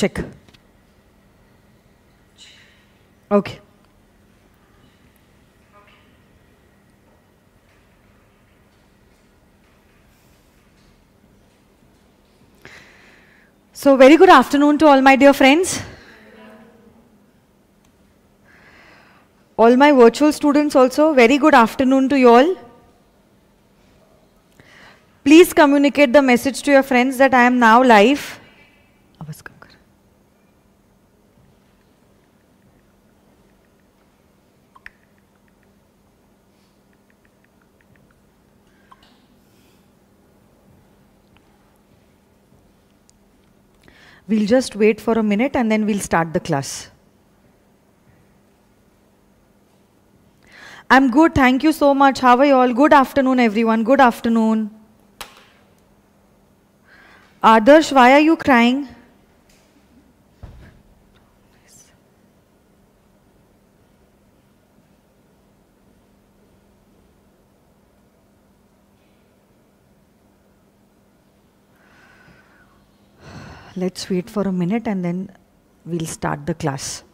check. Okay. So, very good afternoon to all my dear friends. All my virtual students also, very good afternoon to you all. Please communicate the message to your friends that I am now live. We'll just wait for a minute and then we'll start the class. I'm good, thank you so much. How are you all? Good afternoon, everyone. Good afternoon. Adarsh, why are you crying? Let's wait for a minute and then we'll start the class.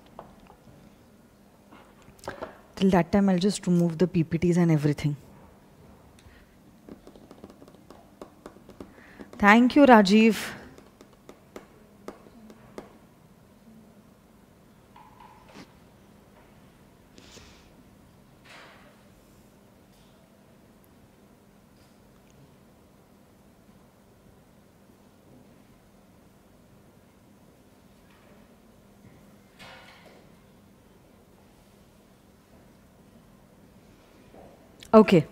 Till that time, I'll just remove the PPTs and everything. Thank you, Rajiv. Okay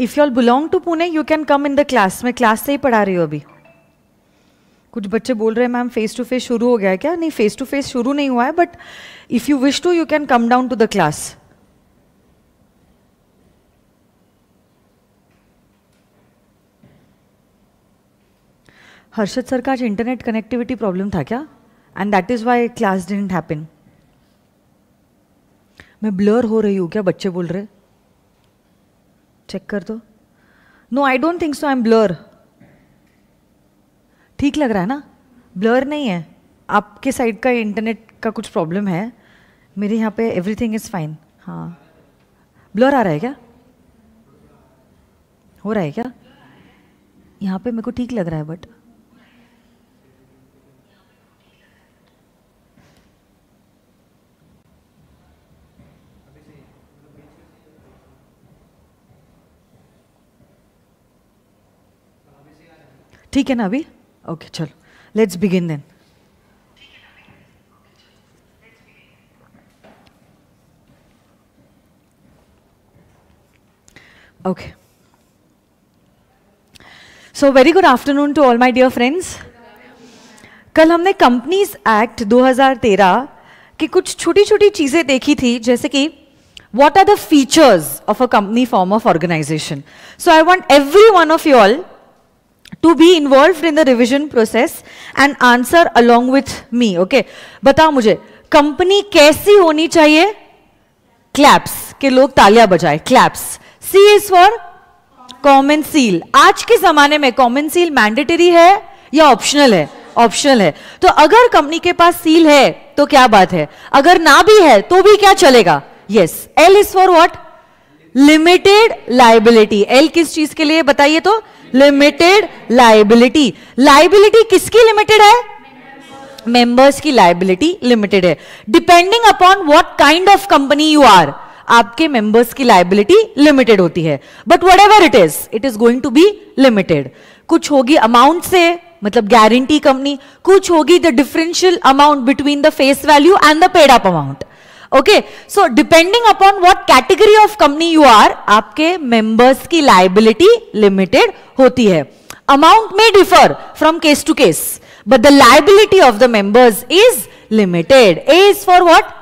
if you all belong to Pune you can come in the class मैं class से ही पढ़ा रही हूँ अभी कुछ बच्चे बोल रहे हैं मैम फेस टू फेस शुरू हो गया है क्या नहीं फेस टू फेस शुरू नहीं हुआ है but if you wish to you can come down to the class Harshad sir का आज इंटरनेट कनेक्टिविटी प्रॉब्लम था क्या and that is why class didn't happen मैं ब्लर हो रही हूँ क्या बच्चे बोल रहे चेक कर दो no I don't think so I am blur ठीक लग रहा है ना ब्लर नहीं है आपके साइड का इंटरनेट का कुछ प्रॉब्लम है मेरे यहाँ पे एवरीथिंग इज़ फाइन हाँ ब्लर आ रहा है क्या हो रहा है क्या यहाँ पे मेरे को ठीक लग रहा है बट ठीक है ना अभी ओके चलो let's begin then okay so very good afternoon to all my dear friends कल हमने कंपनीज एक्ट 2013 की कुछ छोटी छोटी चीज़ें देखी थी जैसे कि what are the features of a company form of organisation so I want every one of you all to be involve in the revision process and answer along with me okay बताओ मुझे company कैसी होनी चाहिए claps के लोग तालियां बजाए claps C is for common seal आज के जमाने में कॉमन सील मैंडेटरी है या ऑप्शनल है ऑप्शनल है तो अगर कंपनी के पास सील है तो क्या बात है अगर ना भी है तो भी क्या चलेगा yes L is for what limited liability L किस चीज के लिए बताइए तो लिमिटेड लाइबिलिटी लाइबिलिटी किसकी लिमिटेड है मेंबर्स की लाइबिलिटी लिमिटेड है depending upon what kind of company you are आपके मेंबर्स की लाइबिलिटी लिमिटेड होती है but whatever it is it is going to be limited कुछ होगी अमाउंट से मतलब गारंटी कंपनी कुछ होगी the differential amount between the face value and the paid up amount okay so depending upon what category of company you are आपके members की liability limited होती है अमाउंट में differ from case to case but the liability of the members is limited A is for what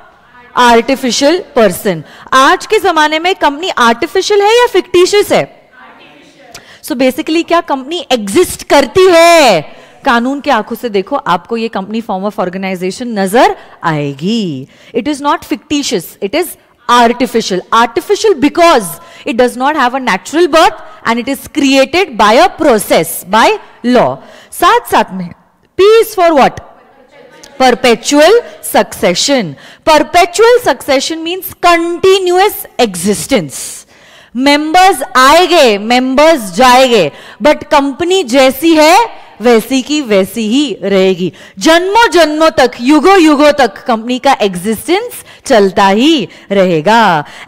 artificial person आज के जमाने में company artificial है या फिक्टिशियस है सो so बेसिकली क्या कंपनी एग्जिस्ट करती है कानून के आंखों से देखो आपको ये कंपनी फॉर्म ऑफ ऑर्गेनाइजेशन नजर आएगी it is not fictitious it is artificial artificial because it does not have a natural birth and it is created by a process by law साथ साथ में P is for what perpetual succession perpetual succession means continuous existence members आए गए members जाए गए but company जैसी है वैसी की वैसी ही रहेगी जन्मों जन्मों तक युगो युगो तक कंपनी का एग्जिस्टेंस चलता ही रहेगा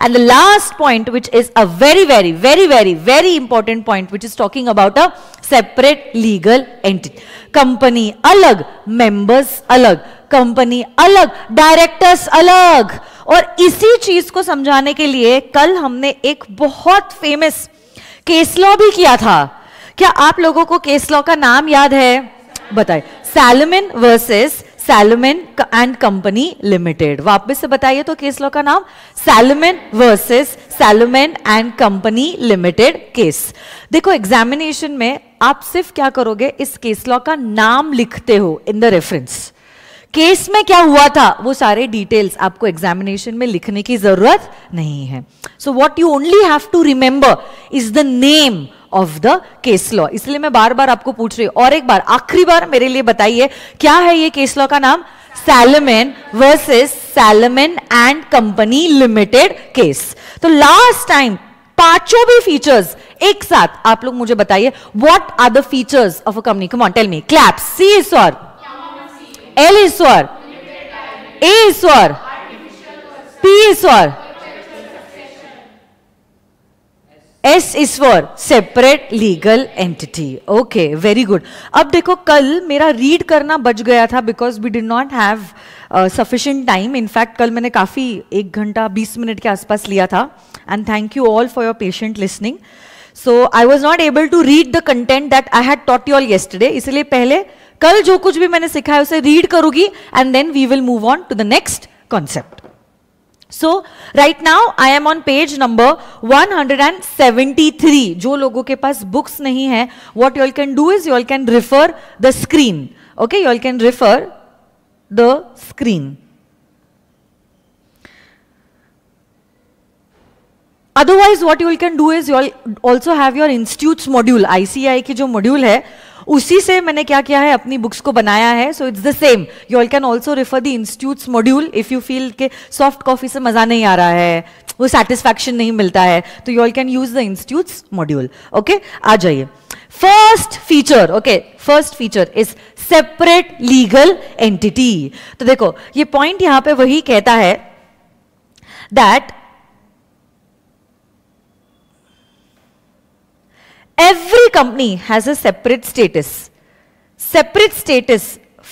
and the last point which is a very very very very very important point which is talking about a separate legal entity company अलग मेंबर्स अलग कंपनी अलग डायरेक्टर्स अलग और इसी चीज को समझाने के लिए कल हमने एक बहुत फेमस केस लॉ भी किया था क्या आप लोगों को केस लॉ का नाम याद है बताए Salomon versus Salomon and company limited वापस से बताइए तो केस लॉ का नाम Salomon versus Salomon and company limited case देखो एग्जामिनेशन में आप सिर्फ क्या करोगे इस केस लॉ का नाम लिखते हो इन द रेफरेंस केस में क्या हुआ था वो सारे डिटेल्स आपको एग्जामिनेशन में लिखने की जरूरत नहीं है so what you only have to remember is the name of the case law इसलिए मैं बार बार आपको पूछ रही हूं और एक बार आखिरी बार मेरे लिए बताइए क्या है ये केस लॉ का नाम Salomon versus Salomon and company limited case तो लास्ट टाइम पांचों भी फीचर्स एक साथ आप लोग मुझे बताइए what are the features of a company come on tell me clap C sorry L ईश्वर ए ईश्वर पी ईश्वर S is for separate legal entity okay very good अब देखो कल मेरा रीड करना बच गया था because we did not have sufficient time in fact कल मैंने काफ़ी एक घंटा बीस मिनट के आसपास लिया था and thank you all for your patient listening so I was not able to read the content that I had taught you all yesterday इसलिए पहले कल जो कुछ भी मैंने सिखा है उसे रीड करूंगी and then we will move on to the next concept so right now I am on page number 173 जो लोगों के पास बुक्स नहीं है what you can do is you can refer the screen okay you can refer the screen otherwise what you'll can do is you also have your institute module ICI की जो module है उसी से मैंने क्या किया है अपनी बुक्स को बनाया है so it's the same you all can also refer the institute's module if you feel के सॉफ्ट कॉफी से मज़ा नहीं आ रहा है वो सेटिस्फैक्शन नहीं मिलता है तो you all can use the institute's module okay आ जाइए first feature okay first feature is separate legal entity तो देखो ये पॉइंट यहां पे वही कहता है that every company has a separate status. Separate status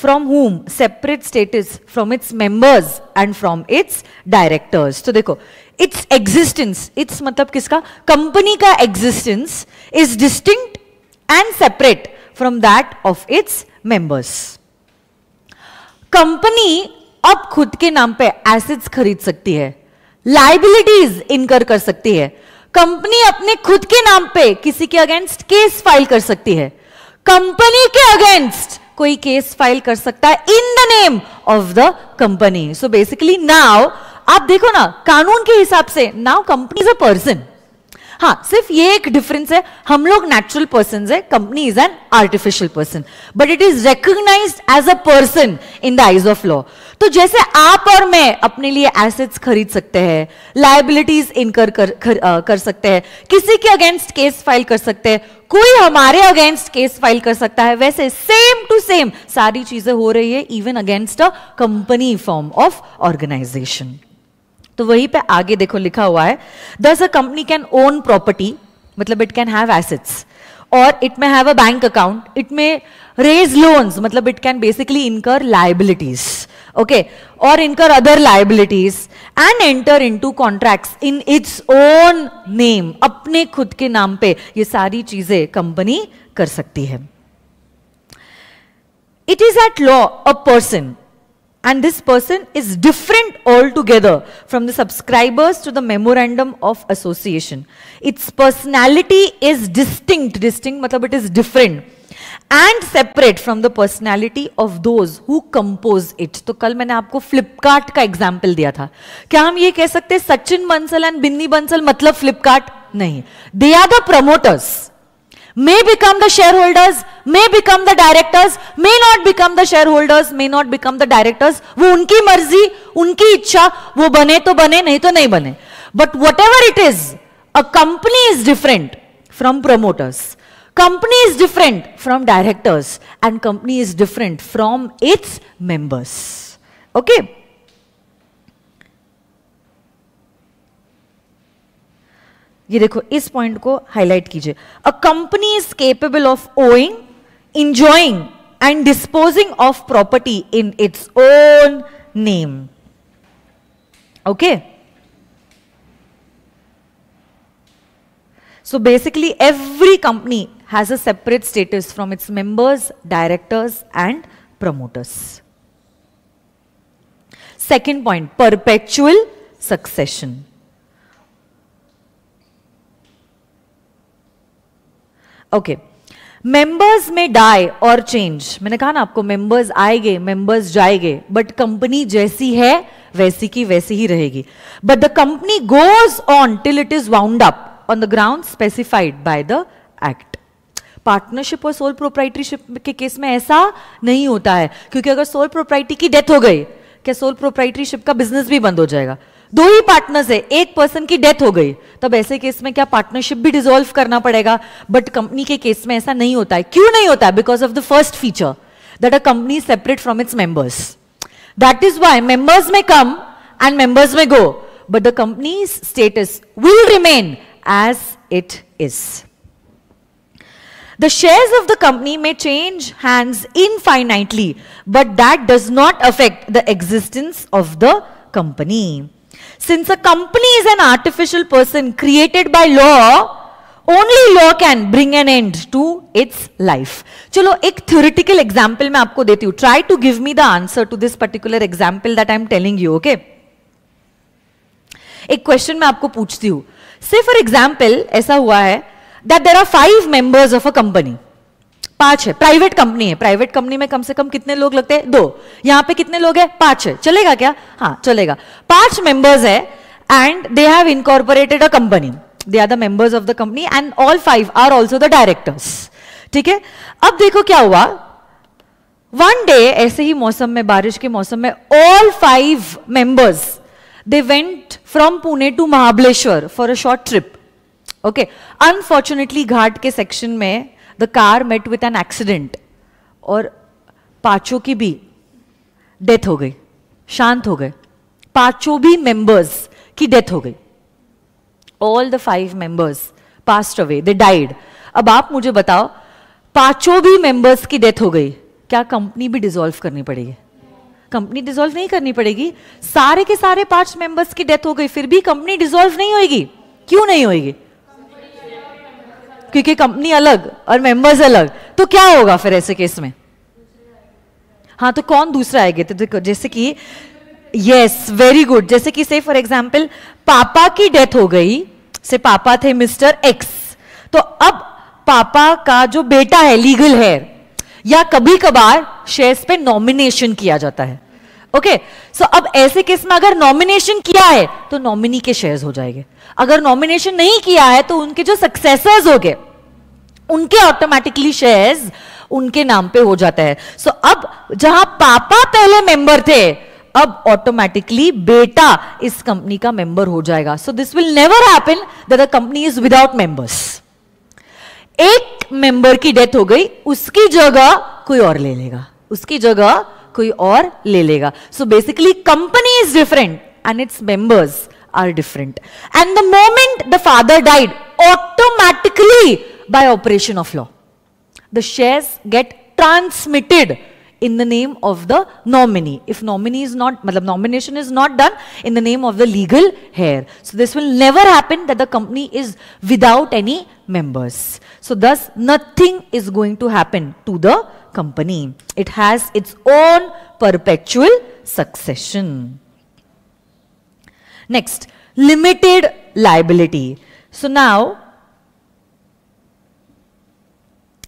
from whom? Separate status from its members and from its directors. तो देखो इट्स एग्जिस्टेंस इट्स मतलब किसका कंपनी का existence is distinct and separate from that of its members company अब खुद के नाम पे एसेट्स खरीद सकती है लाइबिलिटीज इनकर कर सकती है कंपनी अपने खुद के नाम पे किसी के अगेंस्ट केस फाइल कर सकती है कंपनी के अगेंस्ट कोई केस फाइल कर सकता है in the name of the company so basically now आप देखो ना कानून के हिसाब से now company is a person हाँ सिर्फ ये एक डिफरेंस है हम लोग नेचुरल पर्सन है company is an artificial person but it is recognise as a person in the eyes of law तो जैसे आप और मैं अपने लिए एसेट्स खरीद सकते हैं लाइबिलिटीज इनकर कर, कर, आ, कर सकते हैं किसी के अगेंस्ट केस फाइल कर सकते हैं कोई हमारे अगेंस्ट केस फाइल कर सकता है वैसे सेम टू सेम सारी चीजें हो रही है even against a company form of organisation तो वहीं पे आगे देखो लिखा हुआ है thus a company can own property मतलब इट कैन हैव एसेट्स और it may have a bank account it may raise loans मतलब it can basically incur liabilities okay और incur other liabilities and enter into contract in its own name अपने खुद के नाम पे ये सारी चीजें कंपनी कर सकती है it is at law a person and this person is different altogether from the subscribers to the memorandum of association. Its personality is distinct, distinct, matlab it is different and separate from the personality of those who compose it. So, कल मैंने आपको Flipkart का example दिया था क्या हम ये कह सकते हैं सचिन बंसल एंड बिन्नी बंसल मतलब फ्लिपकार्ट नहीं they are the may become the shareholders, may become the directors, may not become the shareholders, may not become the directors. वो उनकी मर्जी, उनकी इच्छा, वो बने तो बने, नहीं तो नहीं बने. But whatever it is, a company is different from promoters. Company is different from directors and company is different from its members. Okay. ये देखो इस पॉइंट को हाईलाइट कीजिए a company is capable of owning enjoying and disposing of property in its own name okay so basically every company has a separate status from its members directors and promoters second point perpetual succession okay members may die और change मैंने कहा ना आपको members आएंगे members जाएंगे but company जैसी है वैसी की वैसी ही रहेगी but the company goes on till it is wound up on the ground specified by the act partnership और सोल प्रोप्राइटरीशिप के केस में ऐसा नहीं होता है क्योंकि अगर सोल प्रोप्राइटी की डेथ हो गई क्या सोल प्रोप्राइटरीशिप का बिजनेस भी बंद हो जाएगा दो ही पार्टनर्स है एक पर्सन की डेथ हो गई तब ऐसे केस में क्या पार्टनरशिप भी डिसॉल्व करना पड़ेगा बट कंपनी के केस में ऐसा नहीं होता है क्यों नहीं होता है because of the first feature that a company separate from its members that is why members may come and members may go but the company status will remain as it is The shares of the company may change hands infinitely, but that does not affect the existence of the company. Since a company is an artificial person created by law, only law can bring an end to its life चलो एक theoretical example मैं आपको देती हूँ try to give me the answer to this particular example that I am telling you okay एक question मैं आपको पूछती हूँ से फॉर एग्जाम्पल ऐसा हुआ है that there are five members of a company पांच है प्राइवेट कंपनी है प्राइवेट कंपनी में कम से कम कितने लोग लगते हैं दो यहां पे कितने लोग हैं पांच है चलेगा क्या हाँ चलेगा पांच मेंबर्स है and they have incorporated a company they are the members of the company and all five are also the directors ठीक है अब देखो क्या हुआ वन डे ऐसे ही मौसम में बारिश के मौसम में all five members they went from Pune to Mahabaleshwar for a short trip okay unfortunately घाट के सेक्शन में the car met with an accident और पांचों की भी डेथ हो गई शांत हो गए पांचों भी मेंबर्स की डेथ हो गई all the five members passed away they died अब आप मुझे बताओ पांचों भी मेंबर्स की डेथ हो गई क्या कंपनी भी डिसॉल्व करनी पड़ेगी कंपनी डिसॉल्व नहीं करनी पड़ेगी सारे के सारे पांच मेंबर्स की डेथ हो गई फिर भी कंपनी डिसॉल्व नहीं होगी क्यों नहीं होगी क्योंकि कंपनी अलग और मेंबर्स अलग तो क्या होगा फिर ऐसे केस में हाँ तो कौन दूसरा आएगा तो देखो जैसे कि यस वेरी गुड जैसे कि से फॉर एग्जाम्पल पापा की डेथ हो गई से पापा थे मिस्टर एक्स तो अब पापा का जो बेटा है लीगल है या कभी कभार शेयर्स पे नॉमिनेशन किया जाता है ओके okay, सो so अब ऐसे केस में अगर नॉमिनेशन किया है तो नॉमिनी के शेयर्स हो जाएंगे अगर नॉमिनेशन नहीं किया है तो उनके जो सक्सेसर्स हो गए उनके ऑटोमेटिकली शेयर्स उनके नाम पे हो जाता है सो so, अब जहां पापा पहले मेंबर थे अब ऑटोमेटिकली बेटा इस कंपनी का मेंबर हो जाएगा so this will never happen that the company is without members एक मेंबर की डेथ हो गई उसकी जगह कोई और ले लेगा उसकी जगह कोई और ले लेगा so basically company is different and its members are different. And the moment the father died, automatically by operation of law, the shares get transmitted in the name of the nominee. If nominee is not, matlab, nomination is not done in the name of the legal heir. So this will never happen that the company is without any members. So thus nothing is going to happen to the company. It has its own perpetual succession. Next, limited liability. So now,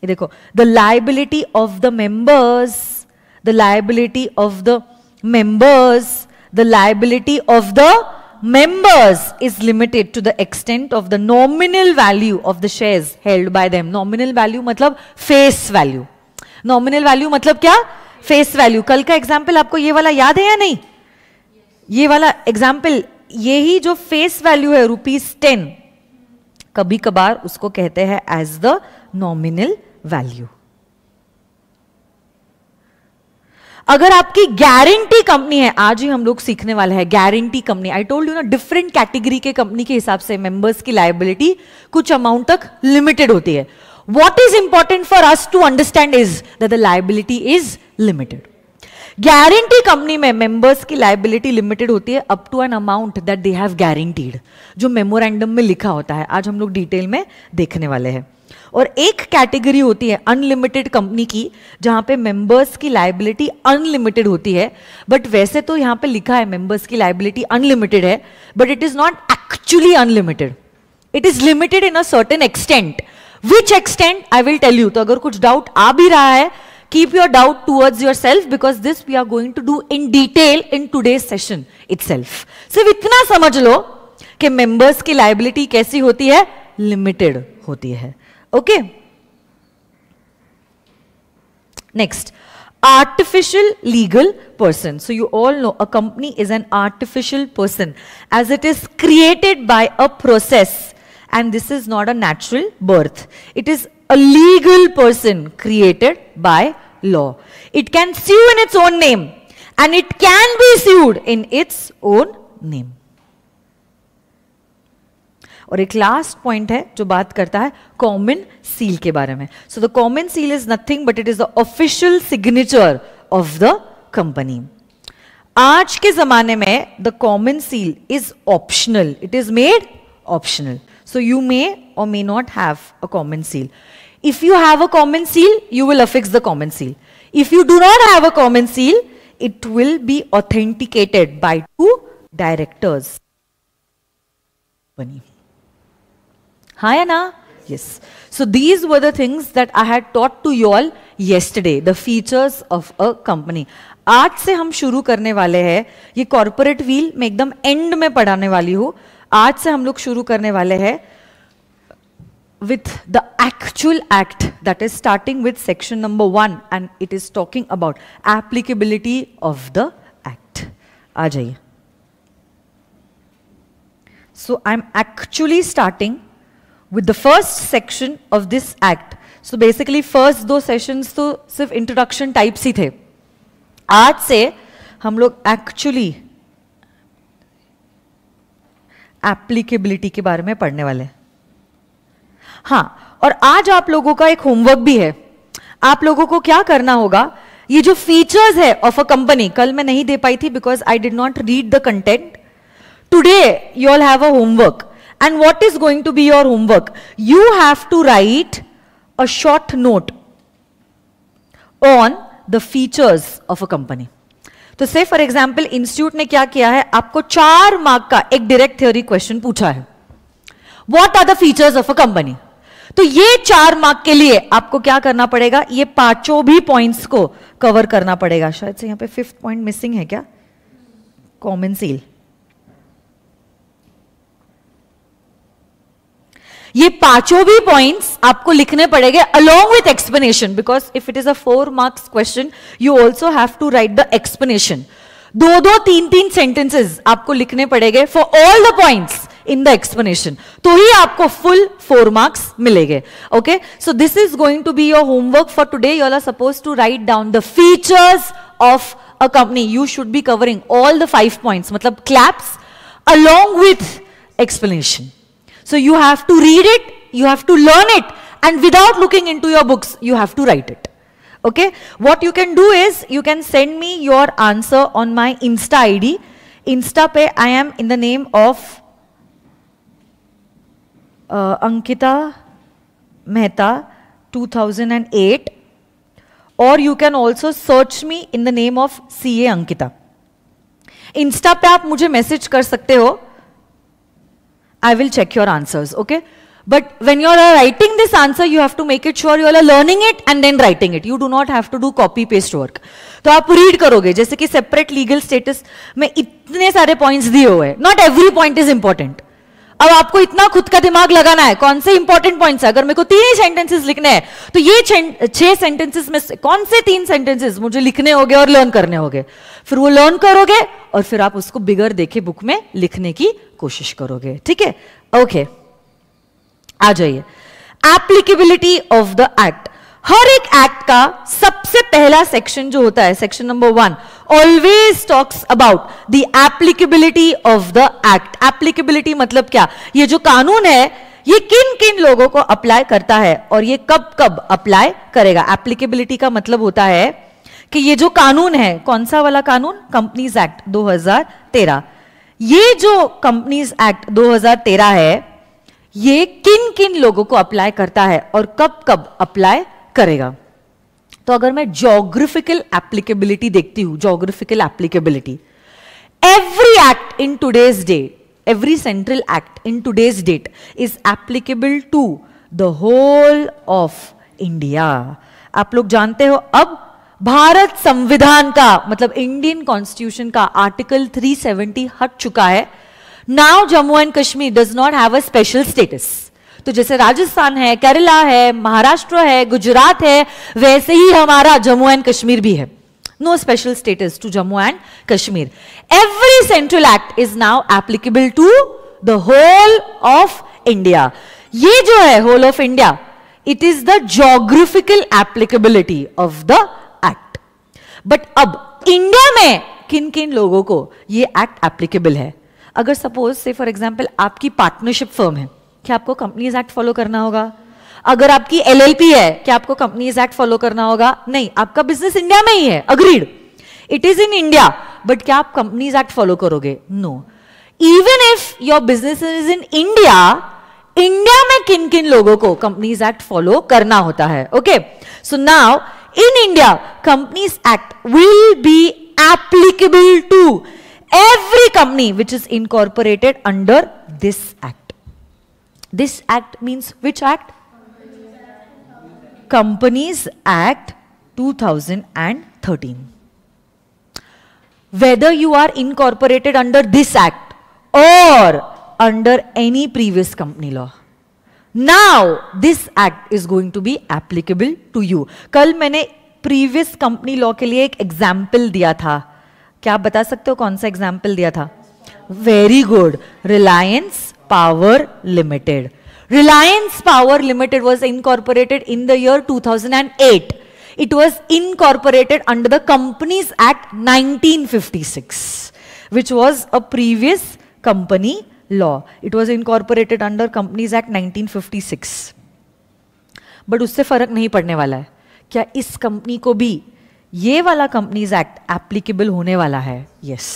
देखो the liability of the members, the liability of the members, the liability of the members is limited to the extent of the nominal value of the shares held by them. Nominal value मतलब face value. Nominal value मतलब क्या? Face value. कल का example आपको ये वाला याद है या नहीं? ये वाला example यही जो फेस वैल्यू है रुपीज टेन कभी कभार उसको कहते हैं एज द नॉमिनल वैल्यू अगर आपकी गारंटी कंपनी है आज ही हम लोग सीखने वाले हैं guarantee company I told you ना डिफरेंट कैटेगरी के कंपनी के हिसाब से मेंबर्स की लाइबिलिटी कुछ अमाउंट तक लिमिटेड होती है what is important for us to understand is the liability is limited guarantee company में मेंबर्स की लाइबिलिटी लिमिटेड होती है up to an amount that they have guaranteed जो मेमोरेंडम में लिखा होता है आज हम लोग डिटेल में देखने वाले हैं और एक कैटेगरी होती है अनलिमिटेड कंपनी की जहां पे मेंबर्स की लाइबिलिटी अनलिमिटेड होती है बट वैसे तो यहां पे लिखा है मेंबर्स की लाइबिलिटी अनलिमिटेड है but it is not actually unlimited it is limited in a certain extent which extent I will tell you तो अगर कुछ डाउट आ भी रहा है keep your doubt towards yourself because this we are going to do in detail in today's session itself. So, इतना समझ लो कि members की liability कैसी होती है Limited होती है Okay. Next, artificial legal person. So you all know a company is an artificial person as it is created by a process and this is not a natural birth. It is a legal person created by law. It can sue in its own name and it can be sued in its own name. और एक last point है जो बात करता है common seal के बारे में so the common seal is nothing but it is the official signature of the company आज के जमाने में the common seal is optional it is made optional So you may or may not have a common seal. If you have a common seal, you will affix the common seal. If you do not have a common seal, it will be authenticated by two directors. bani Hi ana Yes. So these were the things that I had taught to you all yesterday. The features of a company. आज से हम शुरू करने वाले हैं ये corporate wheel मैं एकदम एंड में पढ़ाने वाली हूँ आज से हम लोग शुरू करने वाले हैं with the actual act that is starting with section number one and it is talking about applicability of the act आ जाइए so I am actually starting with the first section of this act so basically first दो sessions तो सिर्फ introduction types ही थे आज से हम लोग एक्चुअली एप्लीकेबिलिटी के बारे में पढ़ने वाले हाँ और आज आप लोगों का एक होमवर्क भी है आप लोगों को क्या करना होगा ये जो फीचर्स है ऑफ अ कंपनी कल मैं नहीं दे पाई थी because I did not read the content today you all have a homework and what is going to be your homework you have to write a short note on the features of a company तो से for example institute ने क्या किया है आपको चार mark का एक डायरेक्ट थ्योरी क्वेश्चन पूछा है what are the features of a company तो ये चार मार्क के लिए आपको क्या करना पड़ेगा ये पांचों भी पॉइंट्स को कवर करना पड़ेगा शायद से यहां पे फिफ्थ पॉइंट मिसिंग है क्या कॉमन सील ये पांचों भी पॉइंट्स आपको लिखने पड़ेंगे along with explanation because if it is a four marks question you also have to write the explanation दो दो तीन तीन सेंटेंसेस आपको लिखने पड़ेंगे for all the points in the explanation तो ही आपको फुल फोर मार्क्स मिलेंगे okay so this is going to be your homework for today you are suppose to write down the features of a company you should be covering all the five points मतलब CLAPS along with explanation So you have to read it, you have to learn it and without looking into your books, you have to write it. Okay, what you can do is you can send me your answer on my Insta ID. Insta pe I am in the name of uh, Ankita Mehta 2008 or you can also search me in the name of CA Ankita. Insta pe आप मुझे message कर सकते हो I will check your answers, okay? But when you are writing this answer, you have to make it sure you are learning it and then writing it. You do not have to do copy paste work. तो आप read करोगे जैसे कि separate legal status में इतने सारे points दिए हुए हैं not every point is important अब आपको इतना खुद का दिमाग लगाना है कौन से इंपॉर्टेंट पॉइंट्स अगर मेरे को तीन ही सेंटेंसेस लिखने हैं तो ये छह सेंटेंसेस में से, कौन से तीन सेंटेंसेस मुझे लिखने होंगे और लर्न करने होंगे फिर वो लर्न करोगे और फिर आप उसको बिगर देखे बुक में लिखने की कोशिश करोगे ठीक है ओके आ जाइए एप्लीकेबिलिटी ऑफ द एक्ट हर एक एक्ट का सबसे पहला सेक्शन जो होता है section number one always talks about the applicability of the act applicability मतलब क्या ये जो कानून है ये किन किन लोगों को अप्लाई करता है और ये कब कब अप्लाई करेगा एप्लीकेबिलिटी का मतलब होता है कि ये जो कानून है कौन सा वाला कानून कंपनीज एक्ट 2013 ये जो कंपनीज एक्ट 2013 है ये किन किन लोगों को अप्लाई करता है और कब कब अप्लाई करेगा तो अगर मैं जोग्राफिकल एप्लीकेबिलिटी देखती हूं geographical applicability every act in today's date every central act in today's date is applicable to the whole of India आप लोग जानते हो अब भारत संविधान का मतलब इंडियन कॉन्स्टिट्यूशन का आर्टिकल 370 हट चुका है now Jammu and Kashmir does not have a special status तो जैसे राजस्थान है केरला है महाराष्ट्र है गुजरात है वैसे ही हमारा जम्मू एंड कश्मीर भी है no special status to Jammu and Kashmir every central act is now applicable to the whole of India ये जो है whole of India it is the geographical applicability of the act but अब इंडिया में किन किन लोगों को ये एक्ट एप्लीकेबल है अगर सपोज से फॉर एग्जाम्पल आपकी पार्टनरशिप फर्म है क्या आपको कंपनीज एक्ट फॉलो करना होगा अगर आपकी एलएलपी है क्या आपको कंपनीज एक्ट फॉलो करना होगा नहीं आपका बिजनेस इंडिया में ही है agreed it is in India but क्या आप कंपनीज एक्ट फॉलो करोगे no even if your business is in India India में किन किन लोगों को कंपनीज एक्ट फॉलो करना होता है okay so now in India, Companies Act will be applicable to every company which is incorporated under this act. This act means which act? Companies Act 2013. Whether you are incorporated under this act or under any previous company law now this act is going to be applicable to you कल मैंने previous company law के लिए एक example दिया था क्या आप बता सकते हो कौन सा एग्जाम्पल दिया था very good Reliance Power Limited Reliance Power Limited was incorporated in the year two thousand and eight it was incorporated under the Companies Act nineteen fifty six which was a previous company law it was incorporated under Companies Act 1956. But उससे फर्क नहीं पड़ने वाला है क्या इस company को भी ये वाला कंपनीज एक्ट एप्लीकेबल होने वाला है yes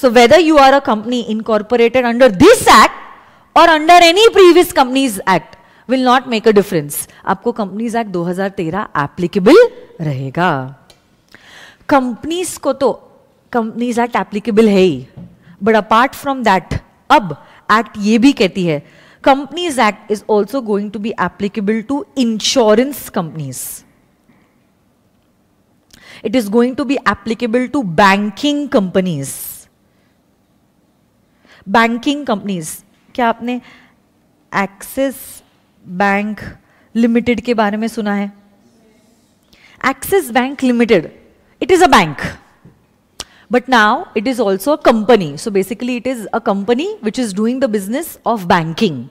so whether you are a company incorporated under this act और under any previous Companies Act will not make a difference आपको कंपनीज एक्ट 2013 एप्लीकेबल रहेगा कंपनीज को तो कंपनीज एक्ट एप्लीकेबल है ही बट अपार्ट फ्रॉम दैट अब act ये भी कहती है Companies Act is also going to be applicable to insurance companies it is going to be applicable to banking companies banking companies क्या आपने एक्सिस बैंक लिमिटेड के बारे में सुना है Axis Bank Limited it is a bank But now it is also a company. So basically it is a company which is doing the business of banking.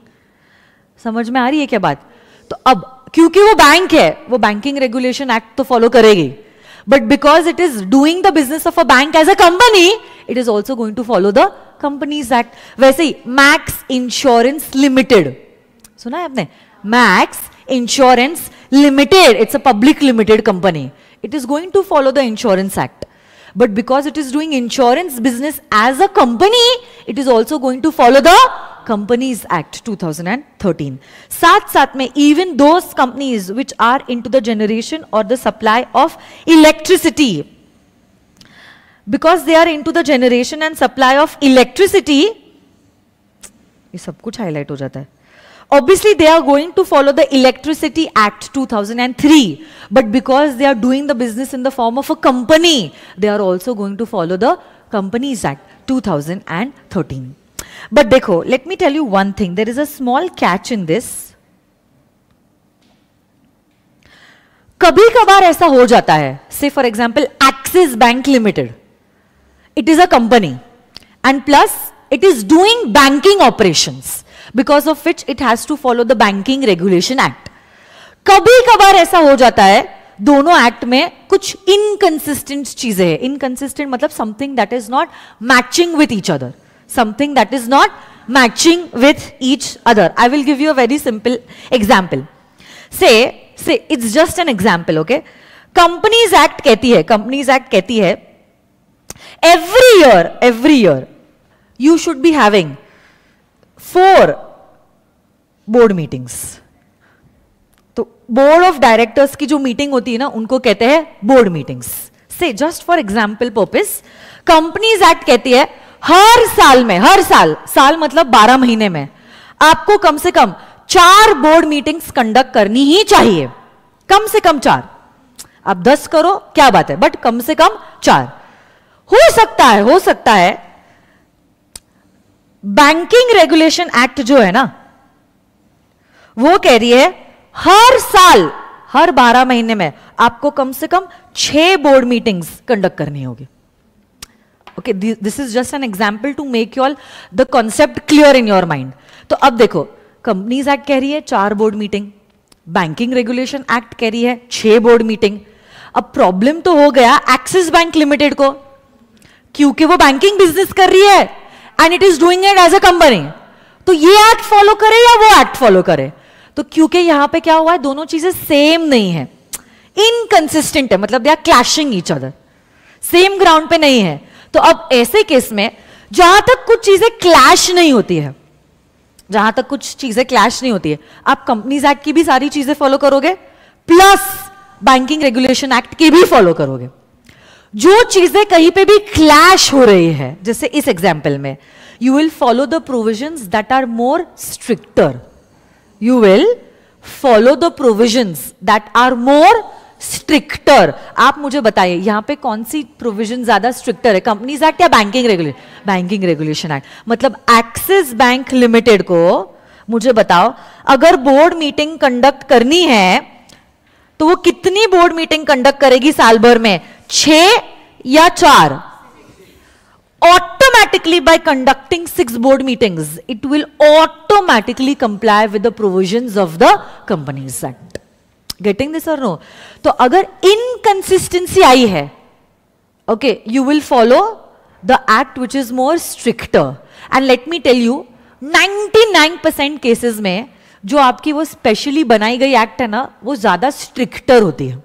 समझ में आ रही है क्या बात तो अब क्योंकि वो बैंक है वो बैंकिंग रेगुलेशन एक्ट तो फॉलो करेगी but because it is doing the business of a bank as a company it is also going to follow the Companies Act वैसे ही मैक्स इंश्योरेंस लिमिटेड सुना है आपने Max Insurance Limited it's a public limited company it is going to follow the insurance act But because it is doing insurance business as a company, it is also going to follow the Companies Act 2013. Saath saath mein, even those companies which are into the generation or the supply of electricity, because they are into the generation and supply of electricity, ये सब कुछ highlight हो जाता है Obviously, they are going to follow the Electricity Act 2003. But because they are doing the business in the form of a company, they are also going to follow the Companies Act 2013. But dekho, let me tell you one thing. There is a small catch in this. कभी कभार ऐसा हो जाता say for example, Axis Bank Limited. it is a company and plus it is doing banking operations because of which it has to follow the Banking Regulation Act. कभी कभार ऐसा हो जाता है दोनों एक्ट में कुछ इनकन्सिस्टेंट चीजें हैं इनकन्सिस्टेंट मतलब something that is not matching with each other something that is not matching with each other I will give you a very simple example say say it's just an example okay Companies Act कहती है Companies Act कहती है every year every year you should be having four board meetings तो board of directors की जो meeting होती है ना उनको कहते हैं बोर्ड मीटिंग्स से just for example purpose Companies Act कहती है हर साल में हर साल साल मतलब 12 महीने में आपको कम से कम चार बोर्ड मीटिंग्स कंडक्ट करनी ही चाहिए कम से कम चार आप दस करो क्या बात है बट कम से कम चार हो सकता है हो सकता है बैंकिंग रेगुलेशन एक्ट जो है ना वो कह रही है हर साल हर बारह महीने में आपको कम से कम छह बोर्ड मीटिंग्स कंडक्ट करनी होगी okay this is just an example to make you all the concept clear in your mind तो अब देखो कंपनीज एक्ट कह रही है चार board meeting banking regulation act कह रही है छह बोर्ड मीटिंग अब प्रॉब्लम तो हो गया एक्सिस बैंक लिमिटेड को क्योंकि वो बैंकिंग बिजनेस कर रही है and it is doing it as a company तो ये एक्ट फॉलो करे या वो एक्ट फॉलो करे तो क्योंकि यहां पे क्या हुआ है दोनों चीजें सेम नहीं है इनकंसिस्टेंट है मतलब they are clashing each other same ground पे नहीं है तो अब ऐसे केस में जहां तक कुछ चीजें क्लैश नहीं होती है जहां तक कुछ चीजें क्लैश नहीं होती है आप कंपनीज एक्ट की भी सारी चीजें फॉलो करोगे प्लस बैंकिंग रेगुलेशन एक्ट की भी फॉलो करोगे जो चीजें कहीं पे भी क्लैश हो रही है जैसे इस एग्जाम्पल में you will follow the provision that are more stricter you will follow the provision that are more stricter आप मुझे बताइए यहां पे कौन सी प्रोविजन ज्यादा स्ट्रिक्टर है कंपनीज एक्ट या banking regulation banking regulation act मतलब एक्सिस बैंक लिमिटेड को मुझे बताओ अगर बोर्ड मीटिंग कंडक्ट करनी है तो वो कितनी बोर्ड मीटिंग कंडक्ट करेगी साल भर में छ या चार automatically by conducting six board meetings it will automatically comply with the provisions of the companies act getting this or no to agar inconsistency aayi hai okay you will follow the act which is more stricter and let me tell you 99% cases mein जो आपकी वो specially बनाई गई act है ना वो ज्यादा stricter होती है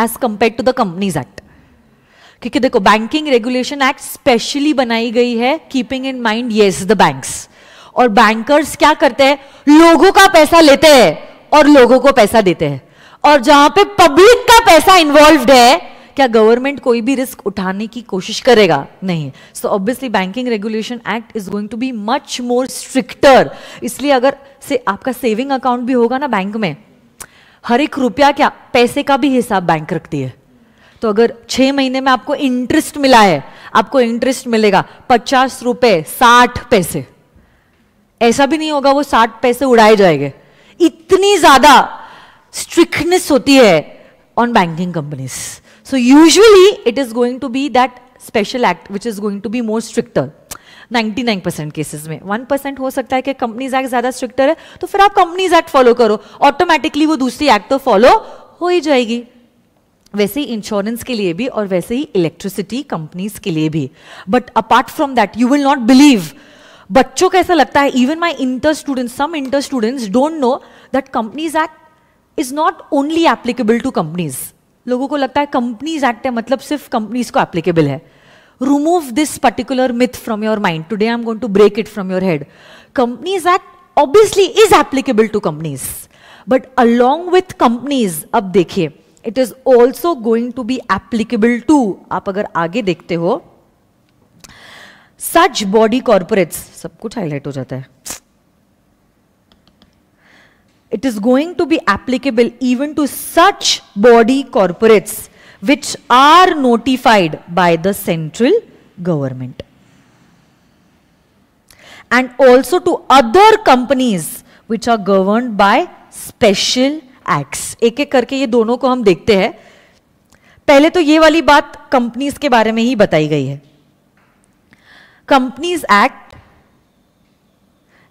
as compare to the Companies Act क्योंकि देखो बैंकिंग रेगुलेशन एक्ट स्पेशली बनाई गई है keeping in mind yes the banks और बैंकर्स क्या करते हैं लोगों का पैसा लेते हैं और लोगों को पैसा देते हैं और जहां पे पब्लिक का पैसा इन्वॉल्व है क्या गवर्नमेंट कोई भी रिस्क उठाने की कोशिश करेगा नहीं so obviously banking regulation act is going to be much more stricter इसलिए अगर से आपका सेविंग अकाउंट भी होगा ना बैंक में हर एक रुपया क्या पैसे का भी हिसाब बैंक रखती है तो अगर छह महीने में आपको इंटरेस्ट मिला है आपको इंटरेस्ट मिलेगा पचास रुपए साठ पैसे ऐसा भी नहीं होगा वो साठ पैसे उड़ाए जाएंगे इतनी ज्यादा स्ट्रिक्टनेस होती है on banking companies so usually it is going to be that special act which is going to be more stricter 99% cases में 1% हो सकता है कि कंपनीज एक्ट ज्यादा स्ट्रिक्टर है तो फिर आप कंपनीज एक्ट फॉलो करो ऑटोमेटिकली वो दूसरी एक्ट तो फॉलो हो ही जाएगी वैसे ही इंश्योरेंस के लिए भी और वैसे ही इलेक्ट्रिसिटी कंपनीज के लिए भी but apart from that you will not believe बच्चों को ऐसा लगता है even my inter students some inter students don't know that Companies Act is not only applicable to companies लोगों को लगता है कंपनीज एक्ट है मतलब सिर्फ कंपनीज को एप्लीकेबल है remove this particular myth from your mind. Today I'm going to break it from your head. Companies Act obviously is applicable to companies. But along with companies, ab dekhiye it is also going to be applicable to aap agar aage dekhte ho such body corporates sab kuch highlight ho jata hai it is going to be applicable even to such body corporates which are notified by the central government. And also to other companies which are governed by special acts. एक एक करके ये दोनों को हम देखते हैं पहले तो ये वाली बात कंपनीज के बारे में ही बताई गई है Companies Act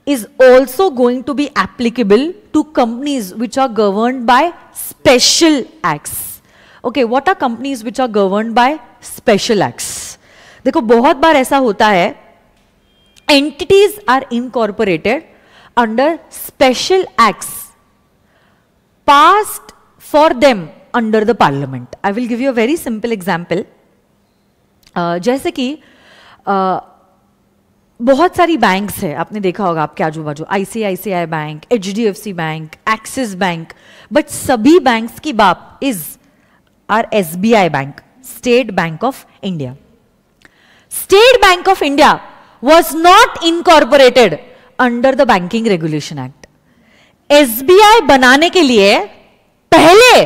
is also going to be applicable to companies which are governed by special acts. Okay what are companies which are govern by special acts देखो बहुत बार ऐसा होता है entities are incorporated under special acts passed for them under the parliament I will give you a very simple example जैसे कि uh, बहुत सारी बैंक्स है आपने देखा होगा आपके आजू बाजू ICICI bank H D F C bank Axis Bank but सभी बैंक्स की बाप is are SBI Bank, State Bank of India. State Bank of India was not incorporated under the Banking Regulation Act. SBI बनाने के लिए पहले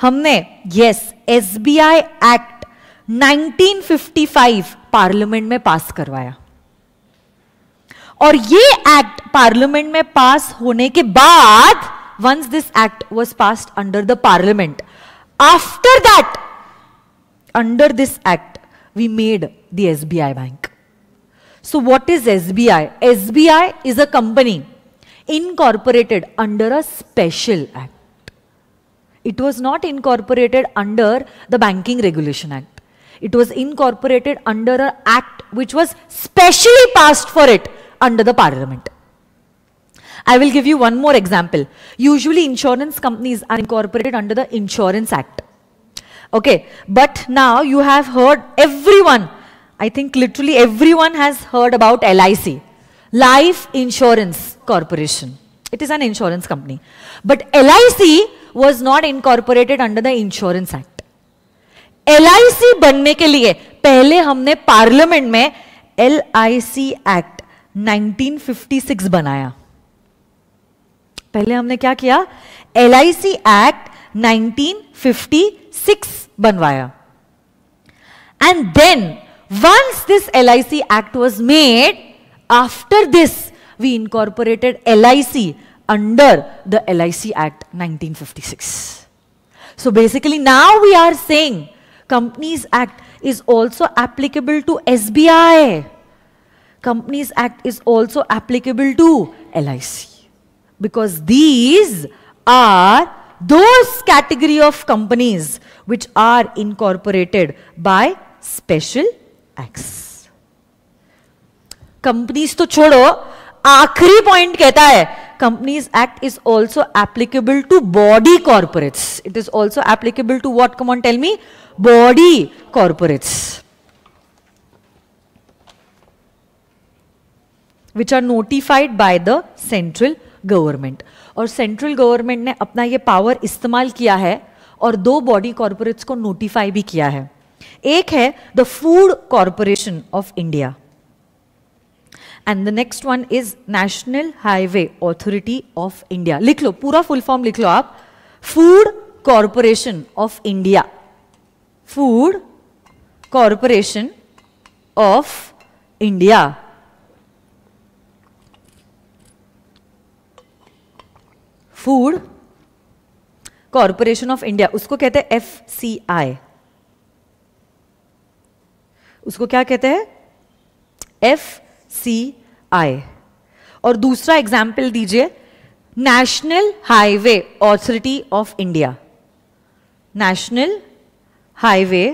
हमने yes SBI act 1955 parliament में पास करवाया और ये एक्ट पार्लियामेंट में पास होने के बाद once this act was passed under the parliament After that, under this act, we made the SBI Bank. So what is SBI? SBI is a company incorporated under a special act. It was not incorporated under the Banking Regulation Act. It was incorporated under an act which was specially passed for it under the parliament. I will give you one more example. Usually insurance companies are incorporated under the Insurance Act. Okay, but now you have heard everyone, I think literally everyone has heard about LIC, Life Insurance Corporation. It is an insurance company. But LIC was not incorporated under the Insurance Act. LIC बनने के लिए पहले हमने Parliament में LIC Act 1956 बनाया पहले हमने क्या किया L I C act nineteen fifty six बनवाया and then once this L I C act was made after this we incorporated L I C under the L I C act nineteen fifty six so basically now we are saying Companies Act is also applicable to S B I Companies Act is also applicable to L I C because these are those category of companies which are incorporated by special acts companies to chodo akri point kehta companies act is also applicable to body corporates it is also applicable to what come on tell me body corporates which are notified by the central government और central government ने अपना ये power इस्तेमाल किया है और दो body corporates को नोटिफाई भी किया है एक है the Food Corporation of India and the next one is National Highway Authority of India लिख लो पूरा फुल फॉर्म लिख लो आप Food Corporation of India Food Corporation of India Food Corporation of India उसको कहते हैं एफ सी आई उसको क्या कहते हैं एफ सी आई और दूसरा एग्जाम्पल दीजिए National Highway Authority of India National Highway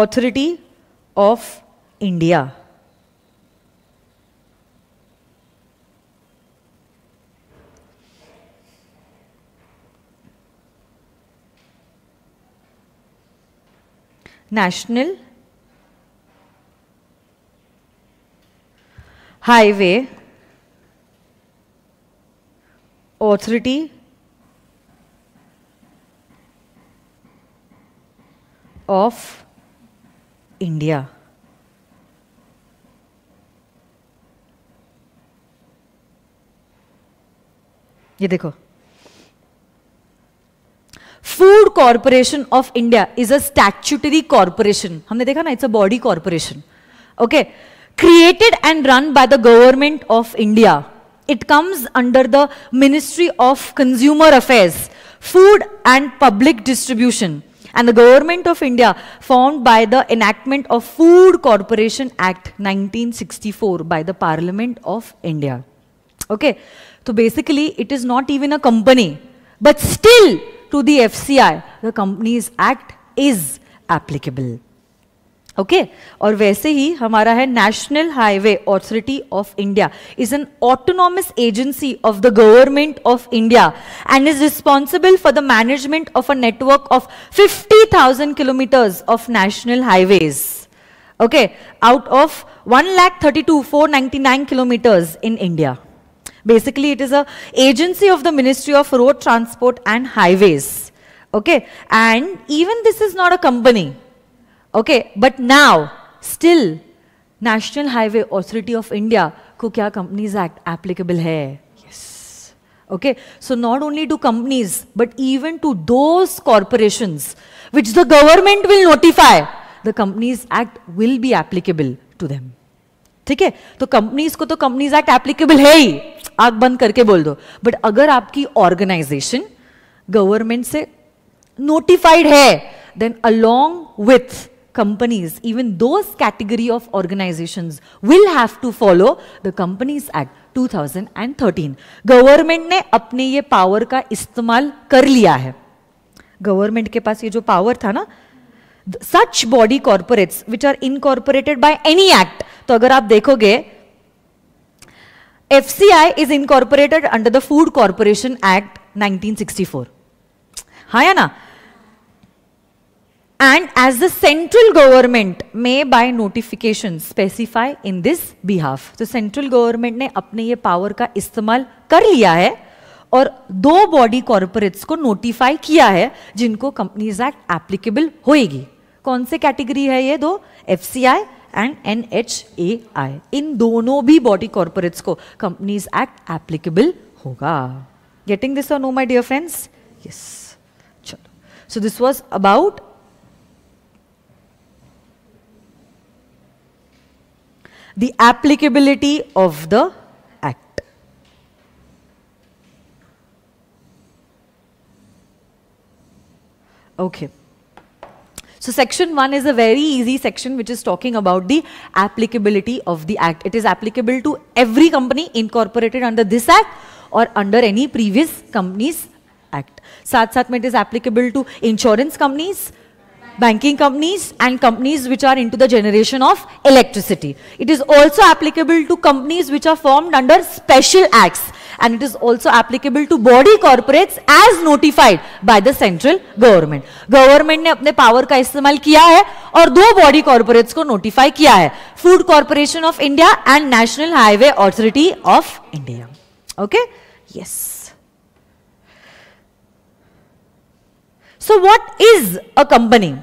Authority of India National Highway Authority of India ये देखो Food Corporation of India is a statutory corporation. हमने देखा ना it's a body corporation okay created and run by the government of India. It comes under the Ministry of Consumer Affairs, Food and Public Distribution. And the government of India formed by the enactment of Food Corporation Act 1964 by the Parliament of India. Okay, so basically it is not even a company, but still to the FCI, the Companies Act is applicable. Okay okay? और वैसे ही हमारा है National Highway Authority of India is an autonomous agency of the Government of India and is responsible for the management of a network of 50,000 kilometres of national highways okay out of 1,32,499 kilometres in India Basically, it is a agency of the Ministry of Road Transport and Highways. Okay, and even this is not a company. Okay, but now still National Highway Authority of India को क्या Companies Act applicable है? Yes. Okay, so not only to companies but even to those corporations which the government will notify, the Companies Act will be applicable to them. ठीक है तो companies को तो Companies Act applicable है आग बंद करके बोल दो बट अगर आपकी ऑर्गेनाइजेशन गवर्नमेंट से नोटिफाइड है then along with companies even those category of organisation will have to follow the Companies Act 2013. Government ने अपने ये पावर का इस्तेमाल कर लिया है गवर्नमेंट के पास ये जो पावर था ना such body corporates which are incorporated by any act तो अगर आप देखोगे FCI is incorporated under the Food Corporation Act 1964. Hayana. And as the central government may by notification specify in this behalf. So central government ने अपने ये power का इस्तेमाल कर लिया है और दो बॉडी कॉर्पोरेट्स को नोटिफाई किया है जिनको कंपनीज एक्ट एप्लीकेबल होएगी कौन से कैटेगरी है ये दो F and N H A I इन दोनों भी बॉडी कॉर्पोरेट्स को कंपनीज एक्ट एप्लीकेबल होगा गेटिंग दिस और no my dear friends yes चलो so this was about the applicability of the act. Okay. So section 1 is a very easy section which is talking about the applicability of the act. It is applicable to every company incorporated under this act or under any previous companies act. Saath saath mein it is applicable to insurance companies, banking companies and companies which are into the generation of electricity. It is also applicable to companies which are formed under special acts and it is also applicable to body corporates as notified by the central government. Government ने अपने power का इस्तेमाल किया है और दो body corporates को notify किया है Food Corporation of India and National Highway Authority of India. Okay? Yes. So what is a company?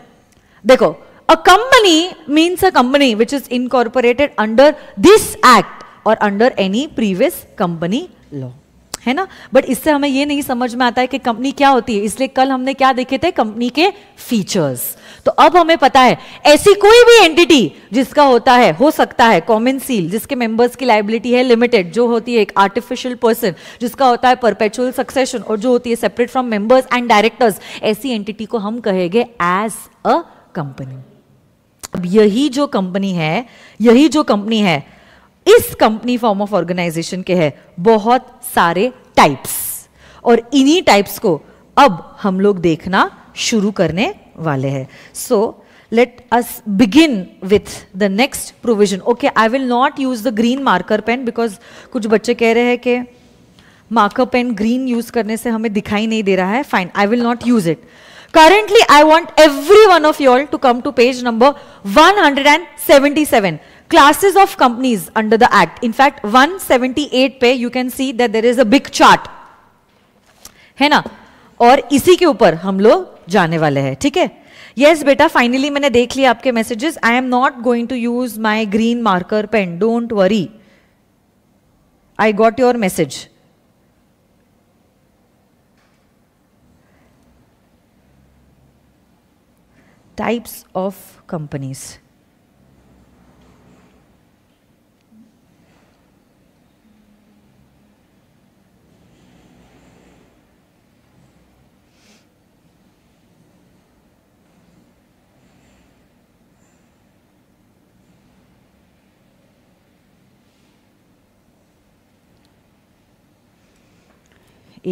देखो A company means a company which is incorporated under this act or under any previous company law है ना but इससे हमें ये नहीं समझ में आता है कि कंपनी क्या होती है इसलिए कल हमने क्या देखे थे कंपनी के फीचर्स तो अब हमें पता है ऐसी कोई भी एंटिटी जिसका होता है हो सकता है कॉमन सील जिसके मेंबर्स की लाइबिलिटी है लिमिटेड जो होती है एक आर्टिफिशियल पर्सन जिसका होता है परपेचुअल सक्सेशन और जो होती है separate from members and directors ऐसी एंटिटी को हम कहेंगे एज अ कंपनी अब यही जो कंपनी है यही जो कंपनी है इस कंपनी फॉर्म ऑफ ऑर्गेनाइजेशन के है बहुत सारे टाइप्स और इन्हीं टाइप्स को अब हम लोग देखना शुरू करने वाले हैं so let us begin with the next provision okay I will not use the green marker pen because कुछ बच्चे कह रहे हैं कि मार्कर पेन ग्रीन यूज करने से हमें दिखाई नहीं दे रहा है fine I will not use it currently I want every one of you all to come to page number one hundred and seventy seven classes of companies under the act in fact 178 pe you can see that there is a big chart hai na aur isi ke upar hum log जाने wale hai theek hai yes, beta finally maine dekh liye aapke messages i am not going to use my green marker pen don't worry i got your message types of companies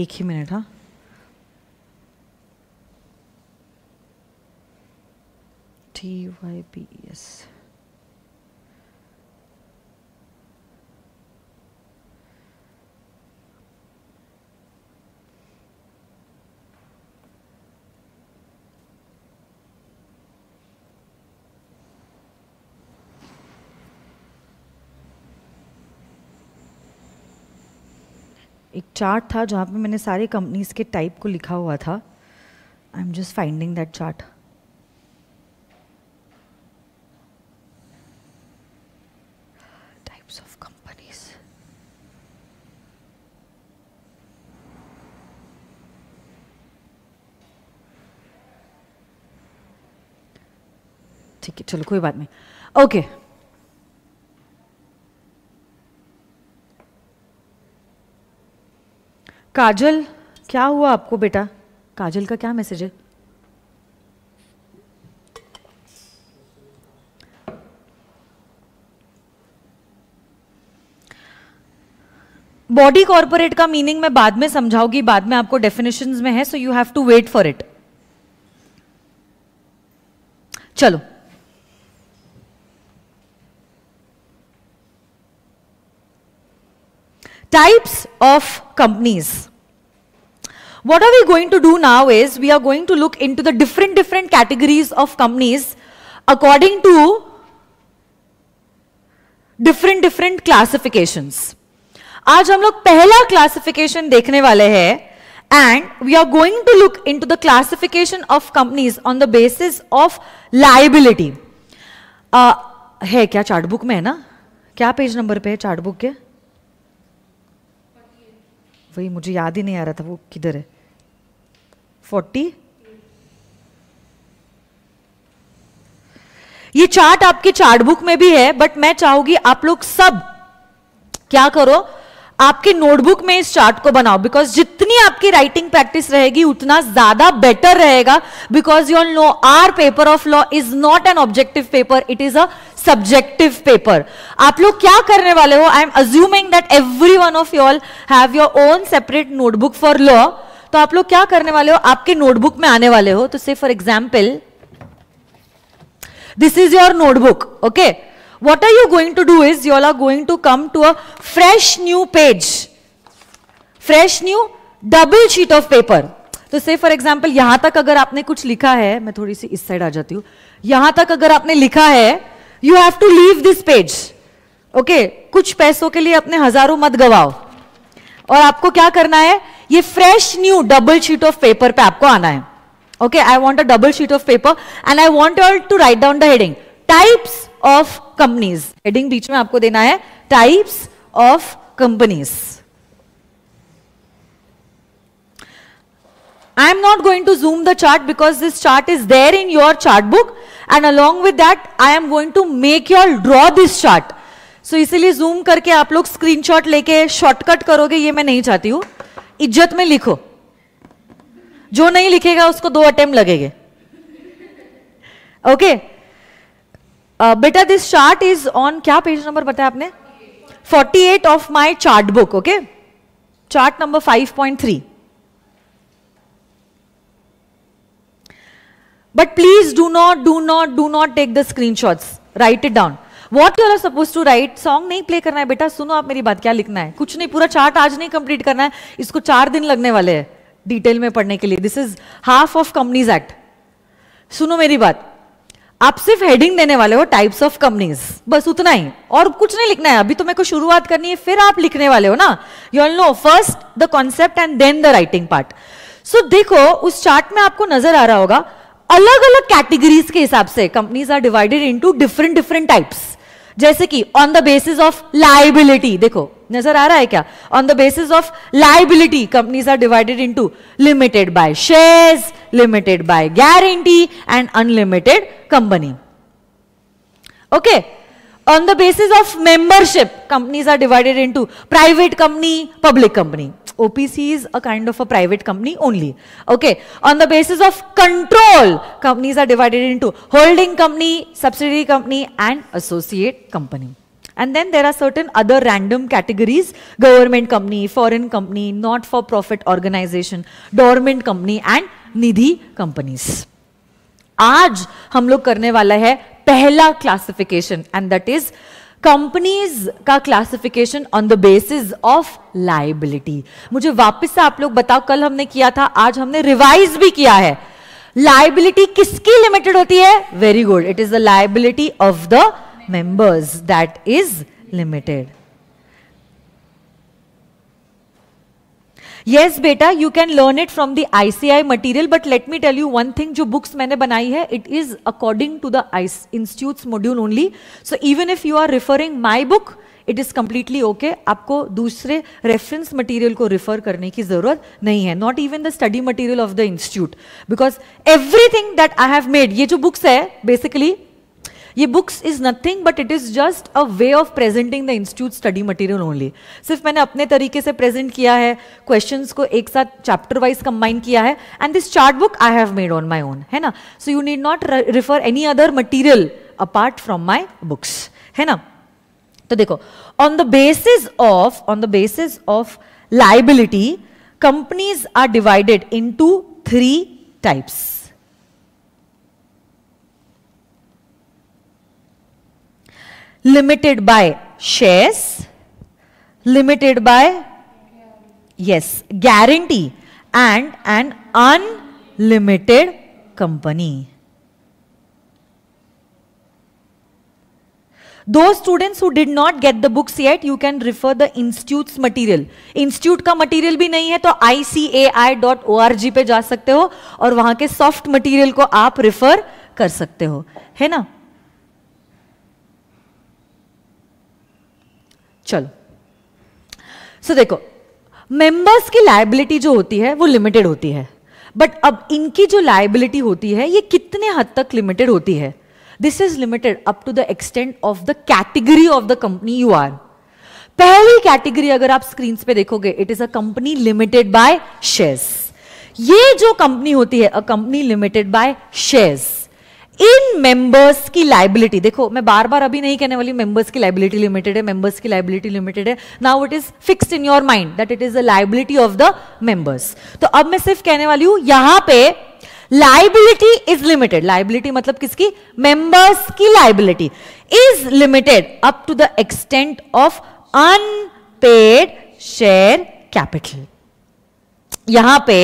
एक ही minute हाँ T Y P एक chart था जहाँ पे मैंने सारे companies के टाइप को लिखा हुआ था I am just finding that chart types of ठीक है चलो कोई बात नहीं ओके okay. काजल क्या हुआ आपको बेटा काजल का क्या मैसेज है बॉडी कॉर्पोरेट का मीनिंग मैं बाद में समझाऊंगी बाद में आपको डेफिनेशंस में है so you have to wait for it चलो types of companies. What are we going to do now is we are going to look into the different different categories of companies according to different different classifications. आज हम लोग पहला classification देखने वाले हैं and we are going to look into the classification of companies on the basis of liability. Uh, है क्या chart book में है ना क्या पेज नंबर पे है चार्ट बुक के वही मुझे याद ही नहीं आ रहा था वो किधर है फोर्टी ये चार्ट आपके चार्ट बुक में भी है बट मैं चाहूंगी आप लोग सब क्या करो आपके नोटबुक में इस चार्ट को बनाओ बिकॉज जितनी आपकी राइटिंग प्रैक्टिस रहेगी उतना ज्यादा बेटर रहेगा because you all know our paper of law is not an objective paper it is a subjective paper आप लोग क्या करने वाले हो I am assuming that every one of you all have your own separate notebook for law तो आप लोग क्या करने वाले हो आपके नोटबुक में आने वाले हो तो से for example this is your notebook okay what are you going to do is you all are going to come to a fresh new page fresh new double sheet of paper तो से for example यहां तक अगर आपने कुछ लिखा है मैं थोड़ी सी इस साइड आ जाती हूं यहां तक अगर आपने लिखा है you have to leave this page okay कुछ पैसों के लिए अपने हजारों मत गवाओ और आपको क्या करना है ये fresh new double sheet of paper पे आपको आना है okay I want a double sheet of paper and I want all to write down the heading types of companies heading बीच में आपको देना है types of companies I am not going to zoom the chart because this chart is there in your chart book and along with that I am going to make your draw this chart so इसीलिए zoom करके आप लोग screenshot लेके shortcut करोगे ये मैं नहीं चाहती हूं इज्जत में लिखो जो नहीं लिखेगा उसको दो अटेम्प्ट लगेगे ओके बेटा दिस चार्ट इज ऑन क्या पेज नंबर बताया आपने 48 of my chart book okay chart number 5.3 But please do not, do not, do not take the screenshots. Write it down. What you are suppose to write song नहीं play करना है बेटा सुनो आप मेरी बात क्या लिखना है कुछ नहीं पूरा चार्ट आज नहीं कंप्लीट करना है इसको चार दिन लगने वाले हैं डिटेल में पढ़ने के लिए this is half of companies act सुनो मेरी बात आप सिर्फ हेडिंग देने वाले हो टाइप्स ऑफ कंपनीज बस उतना ही और कुछ नहीं लिखना है अभी तो मेरे को शुरुआत करनी है फिर आप लिखने वाले हो ना you all know first the concept and then the writing part so देखो उस चार्ट में आपको नजर आ रहा होगा अलग अलग कैटेगरीज के हिसाब से companies are divided into different different types जैसे कि on the basis of liability देखो नजर आ रहा है क्या on the basis of liability companies are divided into limited by shares limited by guarantee and unlimited company okay on the basis of membership companies are divided into private company public company OPC is a kind of a private company only. Okay. On the basis of control, companies are divided into holding company, subsidiary company and associate company. And then there are certain other random categories, government company, foreign company, not-for-profit organization, dormant company and nidhi companies. Today, we are going to do the first classification, and that is. Companies का classification on the basis of liability मुझे वापस से आप लोग बताओ कल हमने किया था आज हमने रिवाइज भी किया है लाइबिलिटी किसकी लिमिटेड होती है very good it is the liability of the members that is limited yes बेटा you can learn it from the ICI material but let me tell you one thing जो books मैंने बनाई है it is according to the institute module only so even if you are referring my book it is completely okay आपको दूसरे reference material को refer करने की जरूरत नहीं है not even the study material of the institute because everything that I have made ये जो बुक्स है बेसिकली ये books is nothing but it is just a way of presenting the institute study material only सिर्फ मैंने अपने तरीके से present किया है क्वेश्चंस को एक साथ चैप्टर वाइज कंबाइन किया है and this chart book I have made on my own है ना so you need not refer any other material apart from my books है ना तो देखो on the basis of on the basis of liability companies are divided into three types limited by shares, limited by, yes, guarantee and an unlimited company. Those students who did not get the books yet, you can refer the institute's material. Institute का material भी नहीं है तो icai.org पे जा सकते हो और वहाँ के soft material को आप refer कर सकते हो है ना चलो सो so, देखो मेंबर्स की लाइबिलिटी जो होती है वो लिमिटेड होती है बट अब इनकी जो लाइबिलिटी होती है ये कितने हद तक लिमिटेड होती है this is limited up to the extent of the category of the company you are पहली कैटेगरी अगर आप स्क्रीन पे देखोगे it is a company limited by shares ये जो कंपनी होती है a company limited by shares इन मेंबर्स की लाइबिलिटी देखो मैं बार बार अभी नहीं कहने वाली मेंबर्स की लाइबिलिटी लिमिटेड है मेंबर्स की लाइबिलिटी लिमिटेड है now it is fixed in your mind that it is the liability of the members तो अब मैं सिर्फ कहने वाली हूं यहां पे लाइबिलिटी इज लिमिटेड लाइबिलिटी मतलब किसकी मेंबर्स की liability is limited up to the extent of unpaid share capital यहां पे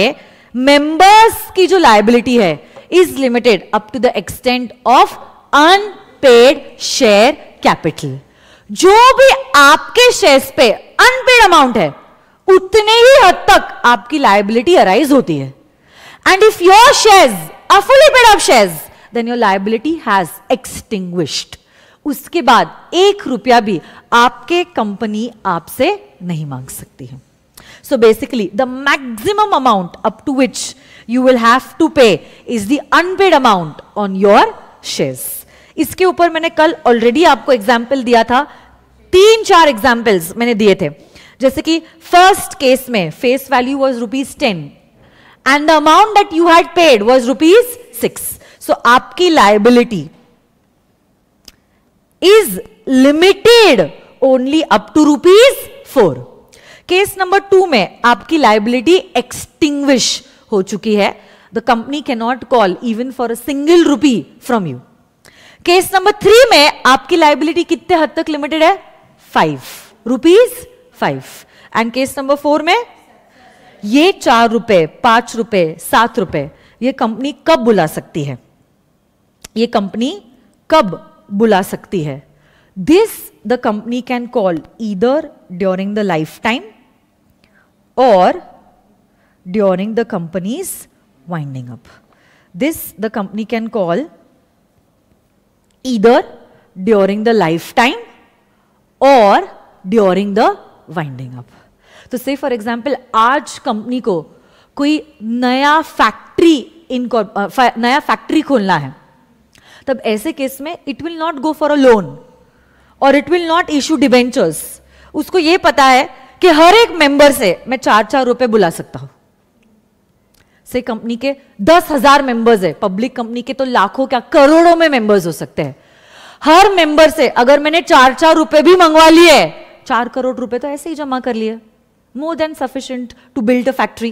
मेंबर्स की जो लाइबिलिटी है is limited up to the extent of unpaid share capital जो भी आपके शेयर्स पे अनपेड अमाउंट है उतने ही हद तक आपकी लाइबिलिटी अराइज होती है and if your shares are fully paid of shares then your liability has extinguished उसके बाद एक रुपया भी आपके कंपनी आपसे नहीं मांग सकती है so basically the maximum amount up to which you will have to pay is the unpaid amount on your shares इसके ऊपर मैंने कल ऑलरेडी आपको एग्जाम्पल दिया था तीन चार एग्जाम्पल्स मैंने दिए थे जैसे कि फर्स्ट केस में face value was rupees ten and the amount that you had paid was rupees six so आपकी liability is limited only up to rupees four case number two में आपकी लाइबिलिटी एक्सटिंग्विश हो चुकी है the company can not call even for a single rupee from you case number three में आपकी liability कितने हद तक लिमिटेड है five rupees five and case number four में ये चार रुपए पांच रुपए सात रुपए ये कंपनी कब बुला सकती है ये कंपनी कब बुला सकती है this the company can call either during the lifetime और during the company's winding up. This the company can call either during the lifetime or during the winding up तो से फॉर एग्जाम्पल आज company को कोई नया factory इनको नया factory खोलना है तब ऐसे केस में it will not go for a loan और it will not issue debentures उसको ये पता है कि हर एक मेंबर से मैं चार चार रुपए बुला सकता हूं से कंपनी के दस हजार मेंबर्स है पब्लिक कंपनी के तो लाखों क्या करोड़ों में मेंबर्स हो सकते हैं हर मेंबर से अगर मैंने चार चार रुपए भी मंगवा लिए चार करोड़ रुपए तो ऐसे ही जमा कर लिए more than sufficient to build a factory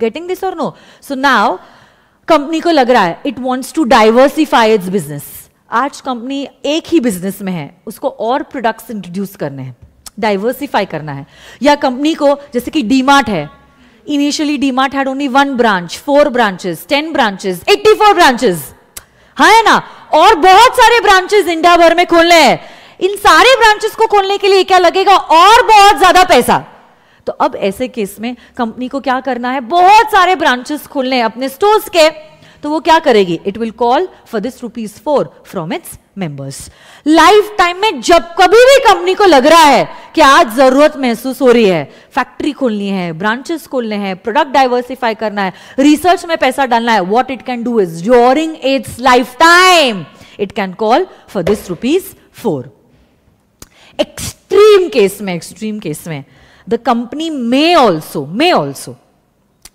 getting this और नो सो नाउ कंपनी को लग रहा है it wants to diversify its business आज कंपनी एक ही बिजनेस में है उसको और प्रोडक्ट्स इंट्रोड्यूस करने हैं डाइवर्सिफाई करना है या कंपनी को जैसे कि डीमार्ट है Initially, DMart had only one branch, four branches, ten branches, 84 branches. हाँ है ना और बहुत सारे ब्रांचेस इंडिया भर में खोलने हैं इन सारे ब्रांचेस को खोलने के लिए क्या लगेगा और बहुत ज्यादा पैसा तो अब ऐसे केस में कंपनी को क्या करना है बहुत सारे ब्रांचेस खोलने अपने स्टोर्स के तो वो क्या करेगी it will call for this rupees four from its members life time में जब कभी भी कंपनी को लग रहा है कि आज जरूरत महसूस हो रही है फैक्ट्री खोलनी है ब्रांचेस खोलने हैं प्रोडक्ट डाइवर्सिफाई करना है रिसर्च में पैसा डालना है what it can do is during its lifetime it can call for this rupees four extreme case में एक्सट्रीम केस में the company may also may also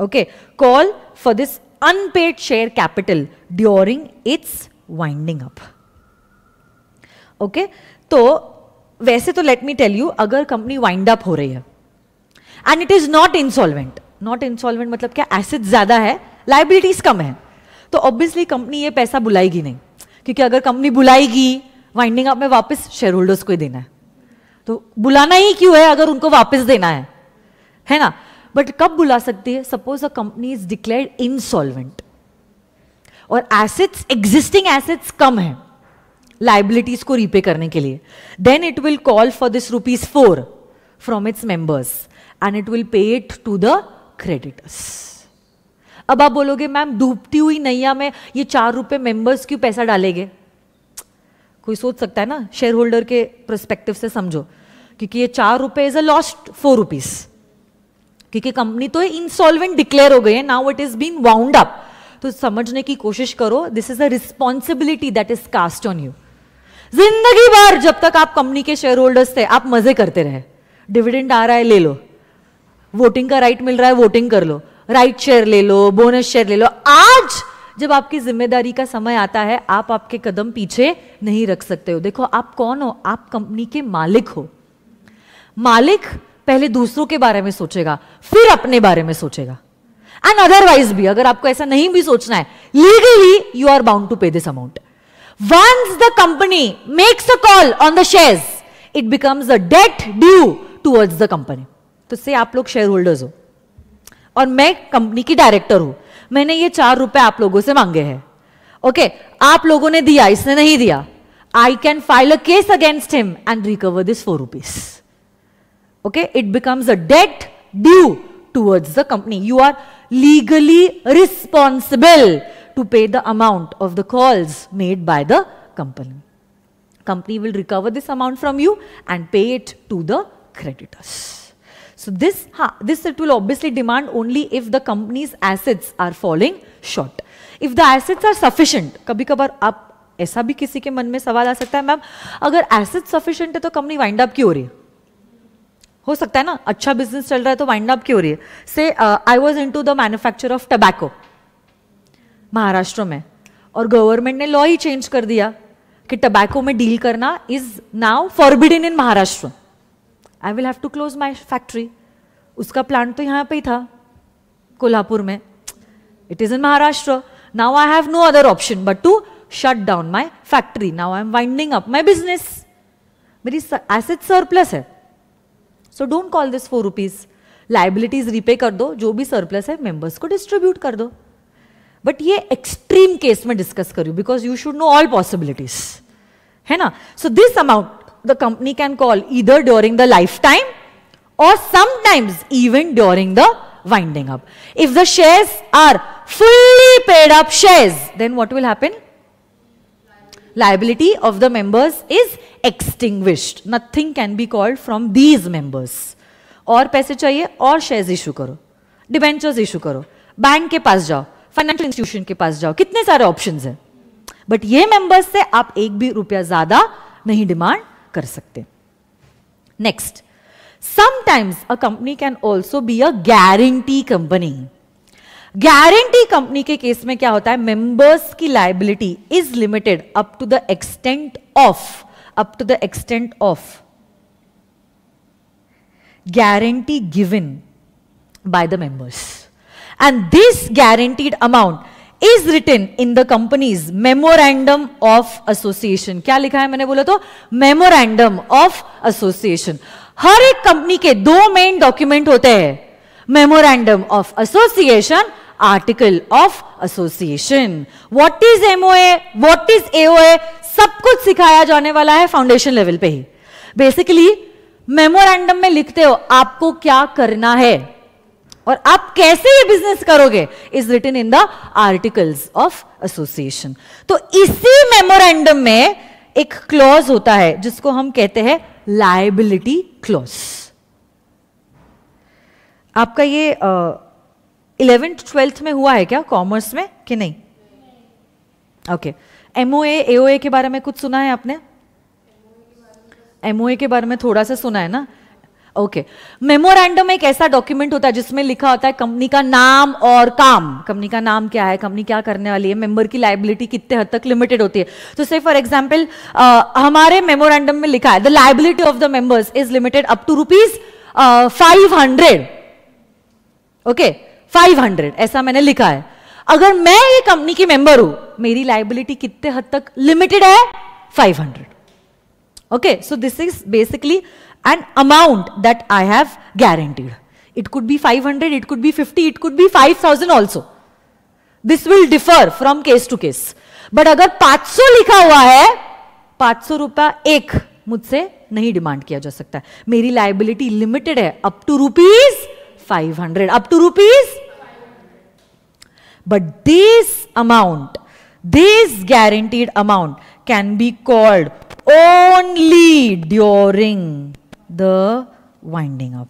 okay call for this unpaid share capital during its winding up. okay? तो वैसे तो let me tell you अगर company wind up हो रही है and it is not insolvent not insolvent मतलब क्या asset ज्यादा है लाइबिलिटीज कम है तो ऑब्वियसली कंपनी ये पैसा बुलाएगी नहीं क्योंकि अगर कंपनी बुलाएगी वाइंडिंग अप में वापस शेयर होल्डर्स को ही देना है तो बुलाना ही क्यों है अगर उनको वापस देना है है ना बट कब बुला सकती है suppose a company is declared insolvent और एसेट्स एग्जिस्टिंग एसेट्स कम है लाइबिलिटीज को रीपे करने के लिए then it will call for this rupees four from its members and it will pay it to the creditors अब आप बोलोगे मैम डूबती हुई नैया में ये चार रुपए मेंबर्स क्यों पैसा डालेंगे कोई सोच सकता है ना शेयर होल्डर के प्रस्पेक्टिव से समझो क्योंकि ये चार रुपए is a lost four rupees क्योंकि कंपनी तो इंसॉल्वेंट डिक्लेयर हो गई है now it is been wound up तो समझने की कोशिश करो this is a responsibility that is cast on you जिंदगी भर जब तक आप कंपनी के शेयर होल्डर्स थे आप मजे करते रहे डिविडेंड आ रहा है ले लो वोटिंग का राइट मिल रहा है वोटिंग कर लो राइट शेयर ले लो बोनस शेयर ले लो आज जब आपकी जिम्मेदारी का समय आता है आप आपके कदम पीछे नहीं रख सकते हो देखो आप कौन हो आप कंपनी के मालिक हो मालिक पहले दूसरों के बारे में सोचेगा फिर अपने बारे में सोचेगा एंड अदरवाइज भी अगर आपको ऐसा नहीं भी सोचना है legally you are bound to pay this amount once the company makes a call on the share it becomes a debt due towards the company तो से आप लोग शेयर होल्डर्स हो और मैं कंपनी की डायरेक्टर हूं मैंने ये चार रुपए आप लोगों से मांगे हैं ओके okay, आप लोगों ने दिया इसने नहीं दिया I can file a case against him and recover this four rupees okay it becomes a debt due towards the company you are legally responsible to pay the amount of the calls made by the company company will recover this amount from you and pay it to the creditors so this huh, this it will obviously demand only if the company's assets are falling short if the assets are sufficient kabhi kabar ऐसा भी किसी के मन में सवाल आ सकता है ma'am अगर एसेट सफिशिएंट है तो कंपनी वाइंड अप क्यों हो रही है हो सकता है ना अच्छा बिजनेस चल रहा है तो वाइंड अप क्यों हो रही है से I was into the manufacture of tobacco Maharashtra में और गवर्नमेंट ने लॉ ही चेंज कर दिया कि टबैको में डील करना is now forbidden in Maharashtra I will have to close my factory उसका प्लांट तो यहाँ पे ही था कोल्हापुर में it is in Maharashtra now I have no other option but to shut down my factory now I am winding up my business मेरी asset surplus है so don't call this four rupees liabilities repay कर दो जो भी surplus है members को distribute कर दो बट ये एक्सट्रीम केस में डिस्कस करू because you should know all possibilities है ना so this amount the company can call either during the lifetime और sometimes even during the winding up if the shares are fully paid up shares then what will happen liability of the members is extinguished. Nothing can be called from these members. और पैसे चाहिए और shares issue करो debentures issue करो bank के पास जाओ financial institution के पास जाओ कितने सारे ऑप्शंस हैं बट ये मेंबर्स से आप एक भी रुपया ज्यादा नहीं डिमांड कर सकते next sometimes a company can also be a guarantee company guarantee company के केस में क्या होता है मेंबर्स की liability is limited up to the extent of up to the extent of guarantee given by the members and this guaranteed amount is written in the company's memorandum of association क्या लिखा है मैंने बोला तो memorandum of association हर एक company के दो main document होते हैं memorandum of association article of association what is MOA what is AOA सब कुछ सिखाया जाने वाला है फाउंडेशन लेवल पे ही बेसिकली मेमोरेंडम में लिखते हो आपको क्या करना है और आप कैसे ये बिजनेस करोगे is written in the articles of association तो इसी मेमोरेंडम में एक क्लॉज होता है जिसको हम कहते हैं लाइबिलिटी क्लॉज आपका ये आ, इलेवेंथ ट्वेल्थ में हुआ है क्या कॉमर्स में कि नहीं ओके एम ओ ए के बारे में कुछ सुना है आपने एमओए के बारे में थोड़ा सा सुना है ना ओके okay. मेमोरेंडम एक ऐसा डॉक्यूमेंट होता है जिसमें लिखा होता है कंपनी का नाम और काम कंपनी का नाम क्या है कंपनी क्या करने वाली है मेंबर की लाइबिलिटी कितने हद तक लिमिटेड होती है तो से फॉर एग्जांपल हमारे मेमोरेंडम में लिखा है the liability of the members is limited up to rupees five hundred okay five hundred ऐसा मैंने लिखा है अगर मैं ये कंपनी की मेंबर हूं मेरी लाइबिलिटी कितने हद तक लिमिटेड है five hundred okay so this is basically an amount that I have guaranteed it could be five hundred it could be fifty it could be five thousand also this will differ from case to case but अगर पांच सौ लिखा हुआ है पांच सौ रुपया एक मुझसे नहीं डिमांड किया जा सकता है मेरी लाइबिलिटी लिमिटेड है up to rupees five hundred up to rupees But this amount, this guaranteed amount can be called only during the winding up.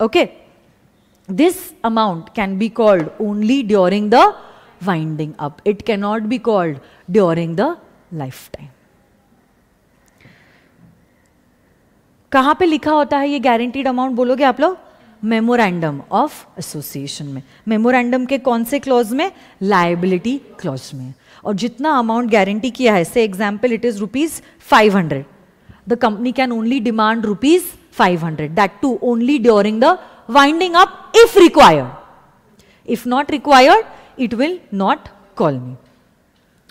Okay. This amount can be called only during the winding up. It cannot be called during the lifetime. कहाँ पे लिखा होता है ये guaranteed amount बोलोगे आप लोग memorandum of association में मेमोरेंडम के कौन से क्लॉज में लाइबिलिटी क्लॉज में और जितना अमाउंट गारंटी किया है say example it is rupees five hundred the company can only demand rupees five hundred that too only during the winding up if required if not required it will not call me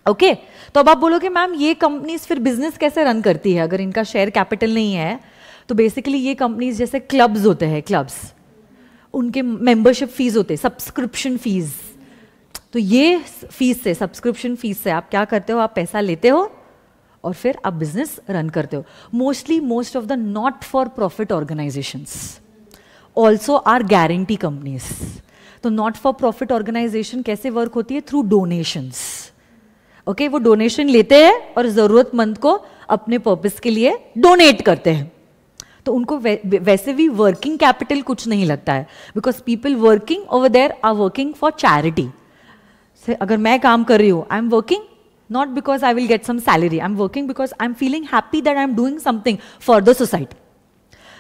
okay तो अब आप बोलोगे ma'am ये companies फिर business कैसे run करती है अगर इनका शेयर कैपिटल नहीं है तो बेसिकली ये कंपनीज जैसे क्लब्स होते हैं क्लब्स उनके मेंबरशिप फीस होते हैं सब्सक्रिप्शन फीस तो ये फीस से सब्सक्रिप्शन फीस से आप क्या करते हो आप पैसा लेते हो और फिर आप बिजनेस रन करते हो mostly most of the not for profit organisations also are guarantee companies तो नॉट फॉर प्रॉफिट ऑर्गेनाइजेशन कैसे वर्क होती है थ्रू डोनेशंस ओके वो डोनेशन लेते हैं और ज़रूरतमंद को अपने पर्पस के लिए डोनेट करते हैं तो उनको वै, वैसे भी वर्किंग कैपिटल कुछ नहीं लगता है because people working over there are working for charity अगर मैं काम कर रही हूँ I am working not because I will get some salary I am working because I am feeling happy that I am doing something for the society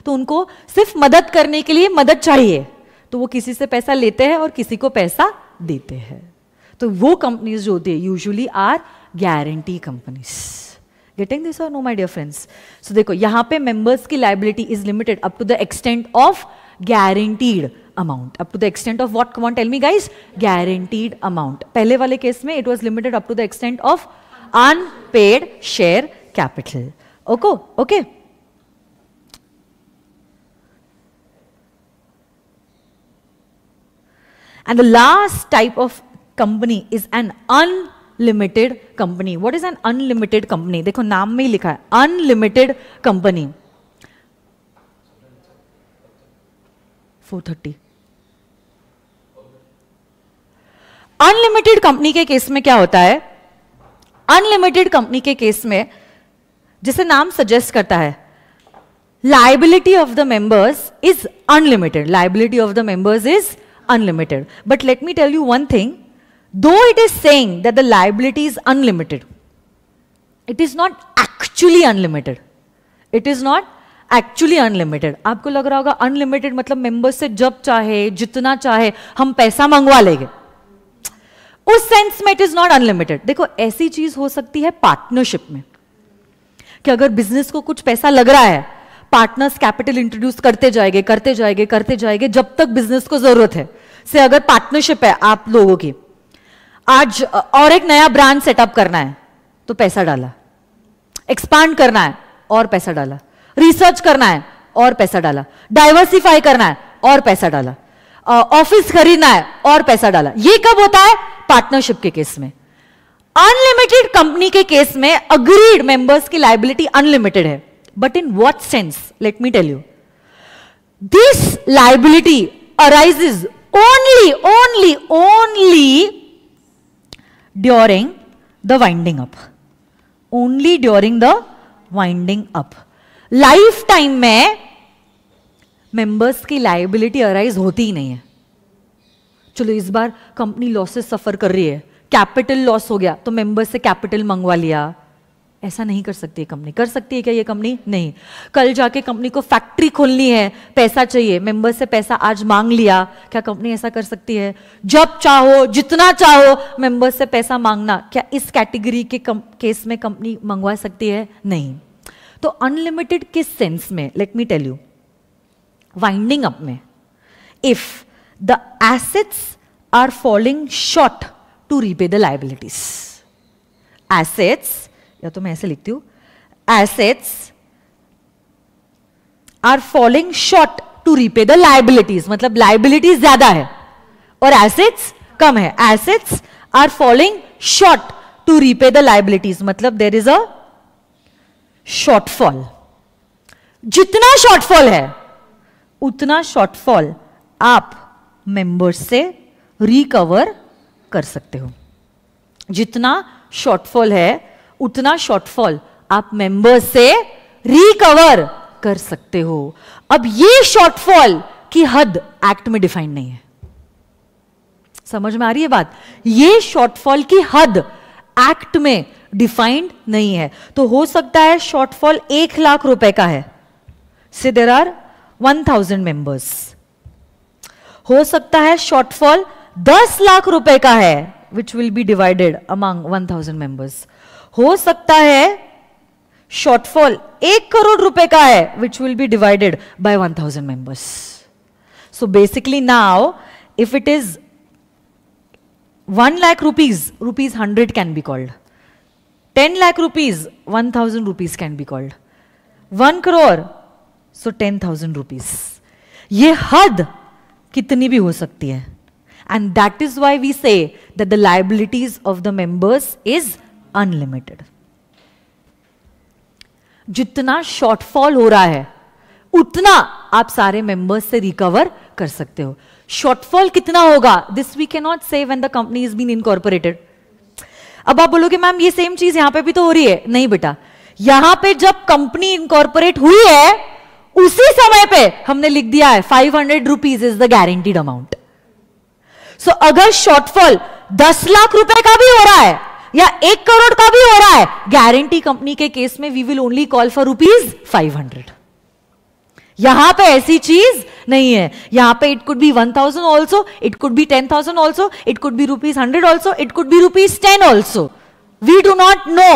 तो उनको सिर्फ मदद करने के लिए मदद चाहिए तो वो किसी से पैसा लेते हैं और किसी को पैसा देते हैं तो वो कंपनीज जो होती है usually are guarantee companies getting this और no my dear friends so देखो यहां पे मेंबर्स की liability is limited up to the extent of guaranteed amount up to the extent of what come on tell me guys guaranteed amount पहले वाले case में it was limited up to the extent of unpaid share capital ओको okay and the last type of company is an unlimited company what is an unlimited company dekho naam mein hi likha hai unlimited company 430 unlimited company के case में क्या होता है unlimited company के case में जिसे नाम सजेस्ट करता है liability of the members is unlimited liability of the members is unlimited. But let me tell you one thing though it is saying that the liability is unlimited, it is not actually unlimited. It is not actually unlimited आपको लग रहा होगा unlimited मतलब member से जब चाहे जितना चाहे हम पैसा मंगवा लेंगे उस सेंस में इट इज नॉट अनलिमिटेड देखो ऐसी चीज हो सकती है पार्टनरशिप में कि अगर बिजनेस को कुछ पैसा लग रहा है पार्टनर्स कैपिटल इंट्रोड्यूस करते जाएंगे करते जाएंगे करते जाएंगे जब तक बिजनेस को जरूरत है से अगर पार्टनरशिप है आप लोगों की आज और एक नया ब्रांड सेटअप करना है तो पैसा डाला एक्सपांड करना है और पैसा डाला रिसर्च करना है और पैसा डाला डाइवर्सिफाई करना है और पैसा डाला ऑफिस खरीदना है और पैसा डाला ये कब होता है पार्टनरशिप के केस में अनलिमिटेड कंपनी के केस में अग्रीड मेंबर्स की लाइबिलिटी अनलिमिटेड है but in what sense let me tell you this liability arises only, only, only during the winding up. Only during the winding up. Life time में members की liability arise होती ही नहीं है चलो इस बार कंपनी लॉसेस सफर कर रही है कैपिटल लॉस हो गया तो मेंबर्स से कैपिटल मंगवा लिया ऐसा नहीं कर सकती है कंपनी कर सकती है क्या ये कंपनी नहीं कल जाके कंपनी को फैक्ट्री खोलनी है पैसा चाहिए मेंबर से पैसा आज मांग लिया क्या कंपनी ऐसा कर सकती है जब चाहो जितना चाहो मेंबर से पैसा मांगना क्या इस कैटेगरी के कम, केस में कंपनी मंगवा सकती है नहीं तो अनलिमिटेड किस सेंस में let me tell you winding up में if the assets are following short to repay the liabilities assets या तो मैं ऐसे लिखती हूं assets are following short to repay the liabilities मतलब लाइबिलिटीज ज्यादा है और एसेट्स कम है assets are following short to repay the liabilities मतलब देर इज अ शॉर्टफॉल जितना शॉर्टफॉल है उतना शॉर्टफॉल आप मेंबर्स से रिकवर कर सकते हो जितना शॉर्टफॉल है उतना शॉर्टफॉल आप मेंबर्स से रिकवर कर सकते हो अब ये शॉर्टफॉल की हद एक्ट में डिफाइंड नहीं है समझ में आ रही है बात ये शॉर्टफॉल की हद एक्ट में डिफाइंड नहीं है तो हो सकता है शॉर्टफॉल एक लाख रुपए का है say there are one thousand members हो सकता है शॉर्टफॉल दस लाख रुपए का है which will be divided among one thousand members हो सकता है शॉर्टफॉल एक करोड़ रुपए का है which will be divided by one thousand members so basically now if it is one lakh rupees rupees hundred can be called ten lakh rupees one thousand rupees can be called one crore so ten thousand rupees ये हद कितनी भी हो सकती है and that is why we say that the liabilities of the members is unlimited जितना shortfall हो रहा है उतना आप सारे मेंबर्स से रिकवर कर सकते हो शॉर्टफॉल कितना होगा this we can not say when the company is been incorporated अब आप बोलोगे मैम ये सेम चीज यहां पे भी तो हो रही है नहीं बेटा यहां पे जब कंपनी इनकॉर्पोरेट हुई है उसी समय पे हमने लिख दिया है five hundred rupees is the guaranteed amount so अगर शॉर्टफॉल दस लाख रुपए का भी हो रहा है या एक करोड़ का भी हो रहा है गारंटी कंपनी के केस में we will only call for rupees five hundred यहां पे ऐसी चीज नहीं है यहां पे it could be one thousand also it could be ten thousand also it could be rupees hundred also it could be rupees ten also we do not know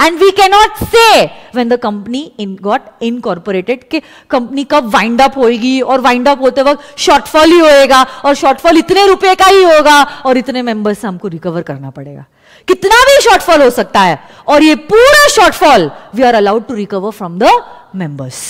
and we cannot say when the company incorporated के company कब wind up होगी और wind up होते वक्त shortfall ही होएगा और shortfall इतने रुपए का ही होगा और इतने मेंबर्स से हमको रिकवर करना पड़ेगा कितना भी शॉर्टफॉल हो सकता है और ये पूरा shortfall we are allowed to recover from the members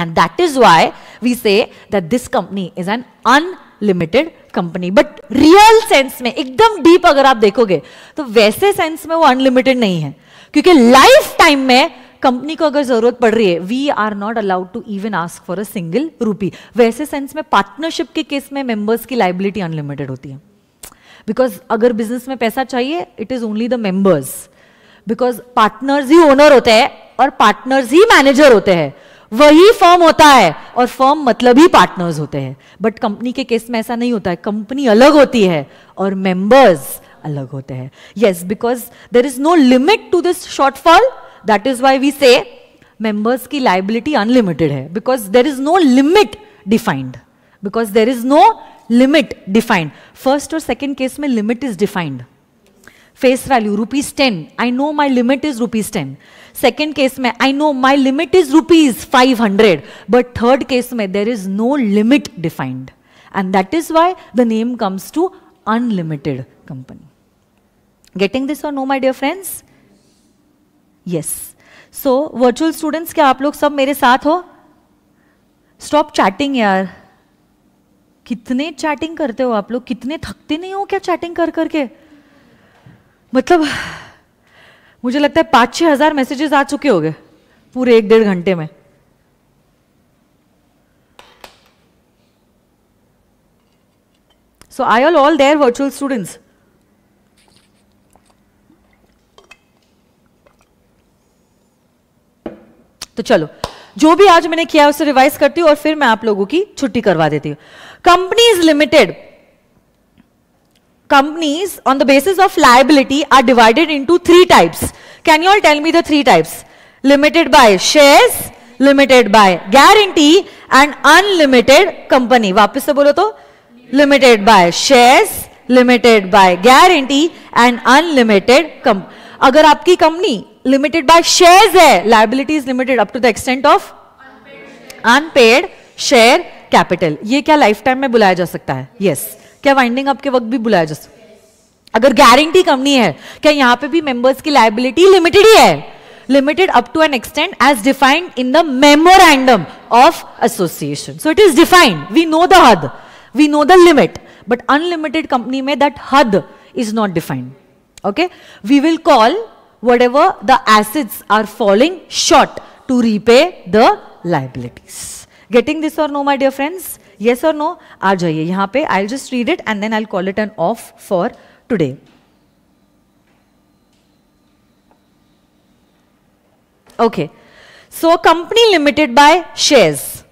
and that is why we say that this company is an unlimited company but real sense में एकदम डीप अगर आप देखोगे तो वैसे सेंस में वो अनलिमिटेड नहीं है क्योंकि लाइफ टाइम में कंपनी को अगर जरूरत पड़ रही है we are not allowed to even ask for a single rupee वैसे सेंस में पार्टनरशिप के केस में मेंबर्स की लाइबिलिटी अनलिमिटेड होती है बिकॉज अगर बिजनेस में पैसा चाहिए it is only the members because partners ही ओनर होते हैं और पार्टनर्स ही मैनेजर होते हैं वही फर्म होता है और फर्म मतलब ही पार्टनर्स होते हैं बट कंपनी के केस में ऐसा नहीं होता है कंपनी अलग होती है और मेंबर्स अलग होते हैं yes because there is no limit to this shortfall that is why we say members की लाइबिलिटी अनलिमिटेड है because there is no limit defined because there is no limit defined first or second case mein limit is defined face value rupees 10 i know my limit is rupees 10 second case mein i know my limit is rupees 500 but third case mein there is no limit defined and that is why the name comes to unlimited company getting this or no my dear friends yes so virtual students क्या आप लोग सब मेरे साथ हो Stop chatting, यार कितने chatting करते हो आप लोग कितने थकते नहीं हो क्या चैटिंग कर करके मतलब मुझे लगता है पांच छह हज़ार मैसेजेस आ चुके होंगे पूरे एक डेढ़ घंटे में so I all all there virtual students तो चलो जो भी आज मैंने किया उसे रिवाइज करती हूं और फिर मैं आप लोगों की छुट्टी करवा देती हूं companies limited companies on the basis of liability are divided into three types can you all tell me three types limited by share limited by guarantee and unlimited company वापिस से बोलो तो limited by share limited by guarantee and unlimited company अगर आपकी company limited by shares है liability is limited up to the extent of unpaid share capital ये क्या life time में बुलाया जा सकता है यस yes. क्या वाइंडिंग अप के वक्त भी बुलाया जा सकता है अगर गारंटी कंपनी है क्या यहां पे भी मेंबर्स की लाइबिलिटी लिमिटेड ही है limited up to an extent as defined in the memorandum of association so it is defined we know the हद we know the limit but unlimited company में दैट हद is not defined okay we will call whatever the assets are falling short to repay the liabilities. Getting this or no, my dear friends? Yes or no? आ जाइए यहाँ i I'll just read it and then I'll call it an off for today. Okay. So a company limited by shares.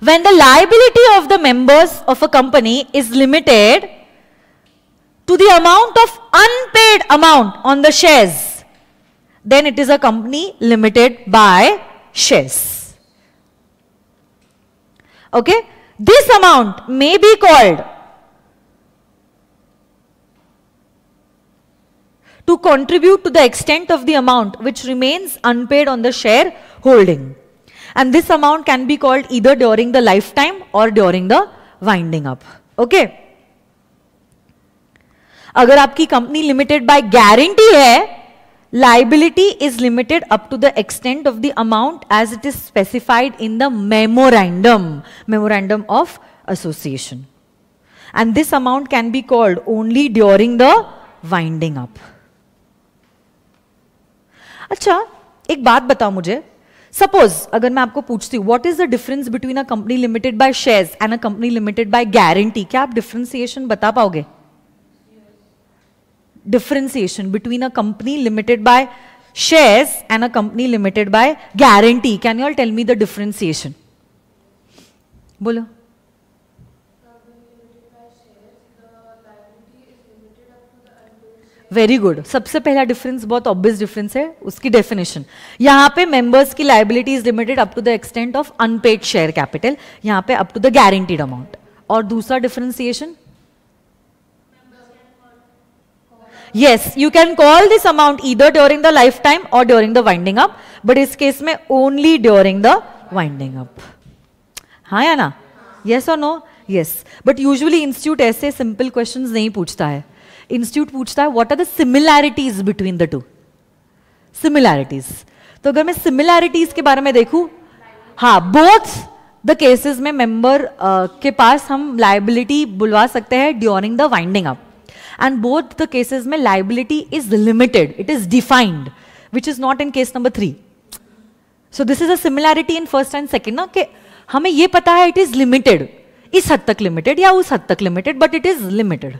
When the liability of the members of a company is limited to the amount of unpaid amount on the shares, then it is a company limited by shares. Okay? This amount may be called to contribute to the extent of the amount which remains unpaid on the share holding. And this amount can be called either during the lifetime or during the winding up. Okay? अगर आपकी company limited by guarantee है liability is limited up to the extent of the amount as it is specified in the memorandum memorandum of association and this amount can be called only during the winding up अच्छा एक बात बताओ मुझे suppose अगर मैं आपको पूछती हूं what is the difference between a company limited by shares and a company limited by guarantee क्या आप डिफ्रेंसिएशन बता पाओगे differentiation between a company limited by shares and a company limited by guarantee. Can you all tell me the differentiation? Bolo. Very good सबसे पहला difference बहुत obvious difference है उसकी definition यहाँ पे मेंबर्स की liability is limited up to the extent of unpaid share capital यहाँ पे up to the guaranteed amount और दूसरा differentiation yes you can call this amount either during the lifetime or during the winding up but इस case में only during the winding up हाँ या ना yes or no yes but usually institute ऐसे simple questions नहीं पूछता है institute पूछता है what are the similarities between the two similarities तो अगर मैं similarities के बारे में देखूँ हाँ both द केसेस में मेंबर uh, के पास हम लाइबिलिटी बुलवा सकते हैं during the winding up and both the cases में liability is limited it is defined which is not in case number three so this is a similarity in first and second ना कि हमें यह पता है इट इज लिमिटेड इस हद तक लिमिटेड या उस हद तक limited but it is limited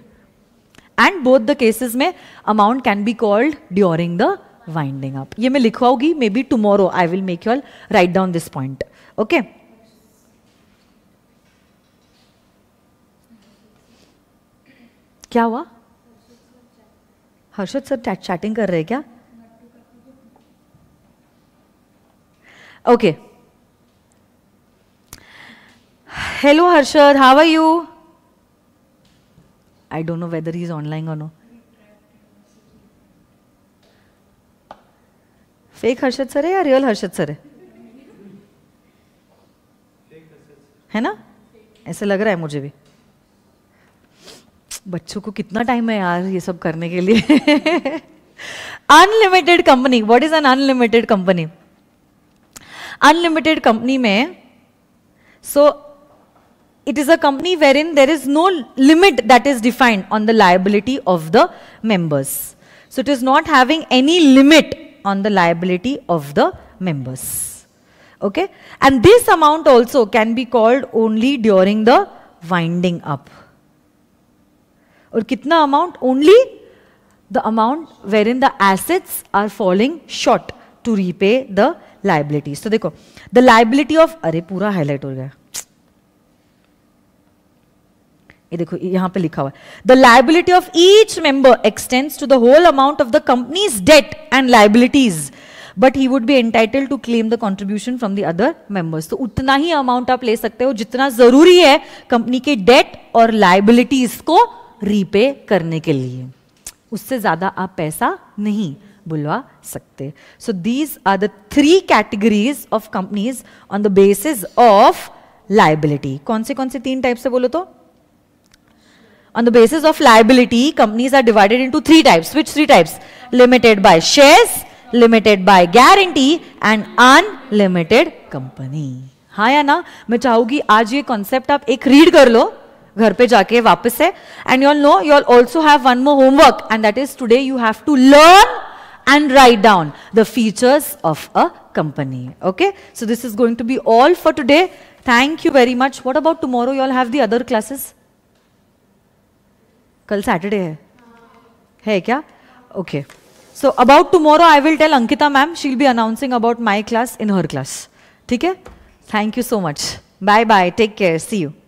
and both the cases में amount can be called during the winding up ये मैं लिखवाऊंगी may be tomorrow I will make you'll write down this point okay क्या हुआ हर्षद सर चैटिंग कर रहे हैं क्या okay hello Harshad how are you I don't know whether he is online और नो फेक हर्षद सर है या रियल हर्षद सर है है ना ऐसे लग रहा है मुझे भी बच्चों को कितना टाइम है यार ये सब करने के लिए unlimited company what is an unlimited company unlimited company में so it is a company wherein there is no limit that is defined on the liability of the members so it is not having any limit on the liability of the members okay and this amount also can be called only during the winding up और कितना amount only the amount wherein the assets are following short to repay the liabilities तो देखो the liability of अरे पूरा highlight हो गया ये देखो यहां पे लिखा हुआ है the liability of each member extends to the whole amount of the company's debt and liabilities but he would be entitle to claim the contribution from the other members तो उतना ही अमाउंट आप ले सकते हो जितना जरूरी है कंपनी के डेट और लाइबिलिटीज को रीपे करने के लिए उससे ज़्यादा आप पैसा नहीं बुलवा सकते so these are three three categories of companies on the basis of liability कौन से कौन से तीन टाइप से बोलो तो on the basis of liability companies are divided into three types which three types limited by share limited by guarantee and unlimited company हाँ या ना मैं चाहूंगी आज ये कॉन्सेप्ट आप एक रीड कर लो घर पे जाके वापस है and you all know you all also have one more homework and that is today you have to learn and write down the features of a company okay so this is going to be all for today thank you very much what about tomorrow you all have the other classes कल Saturday है है क्या okay so about tomorrow I will tell Ankita ma'am she'll B announcing about my class in her class ठीक है thank you so much bye bye take care see you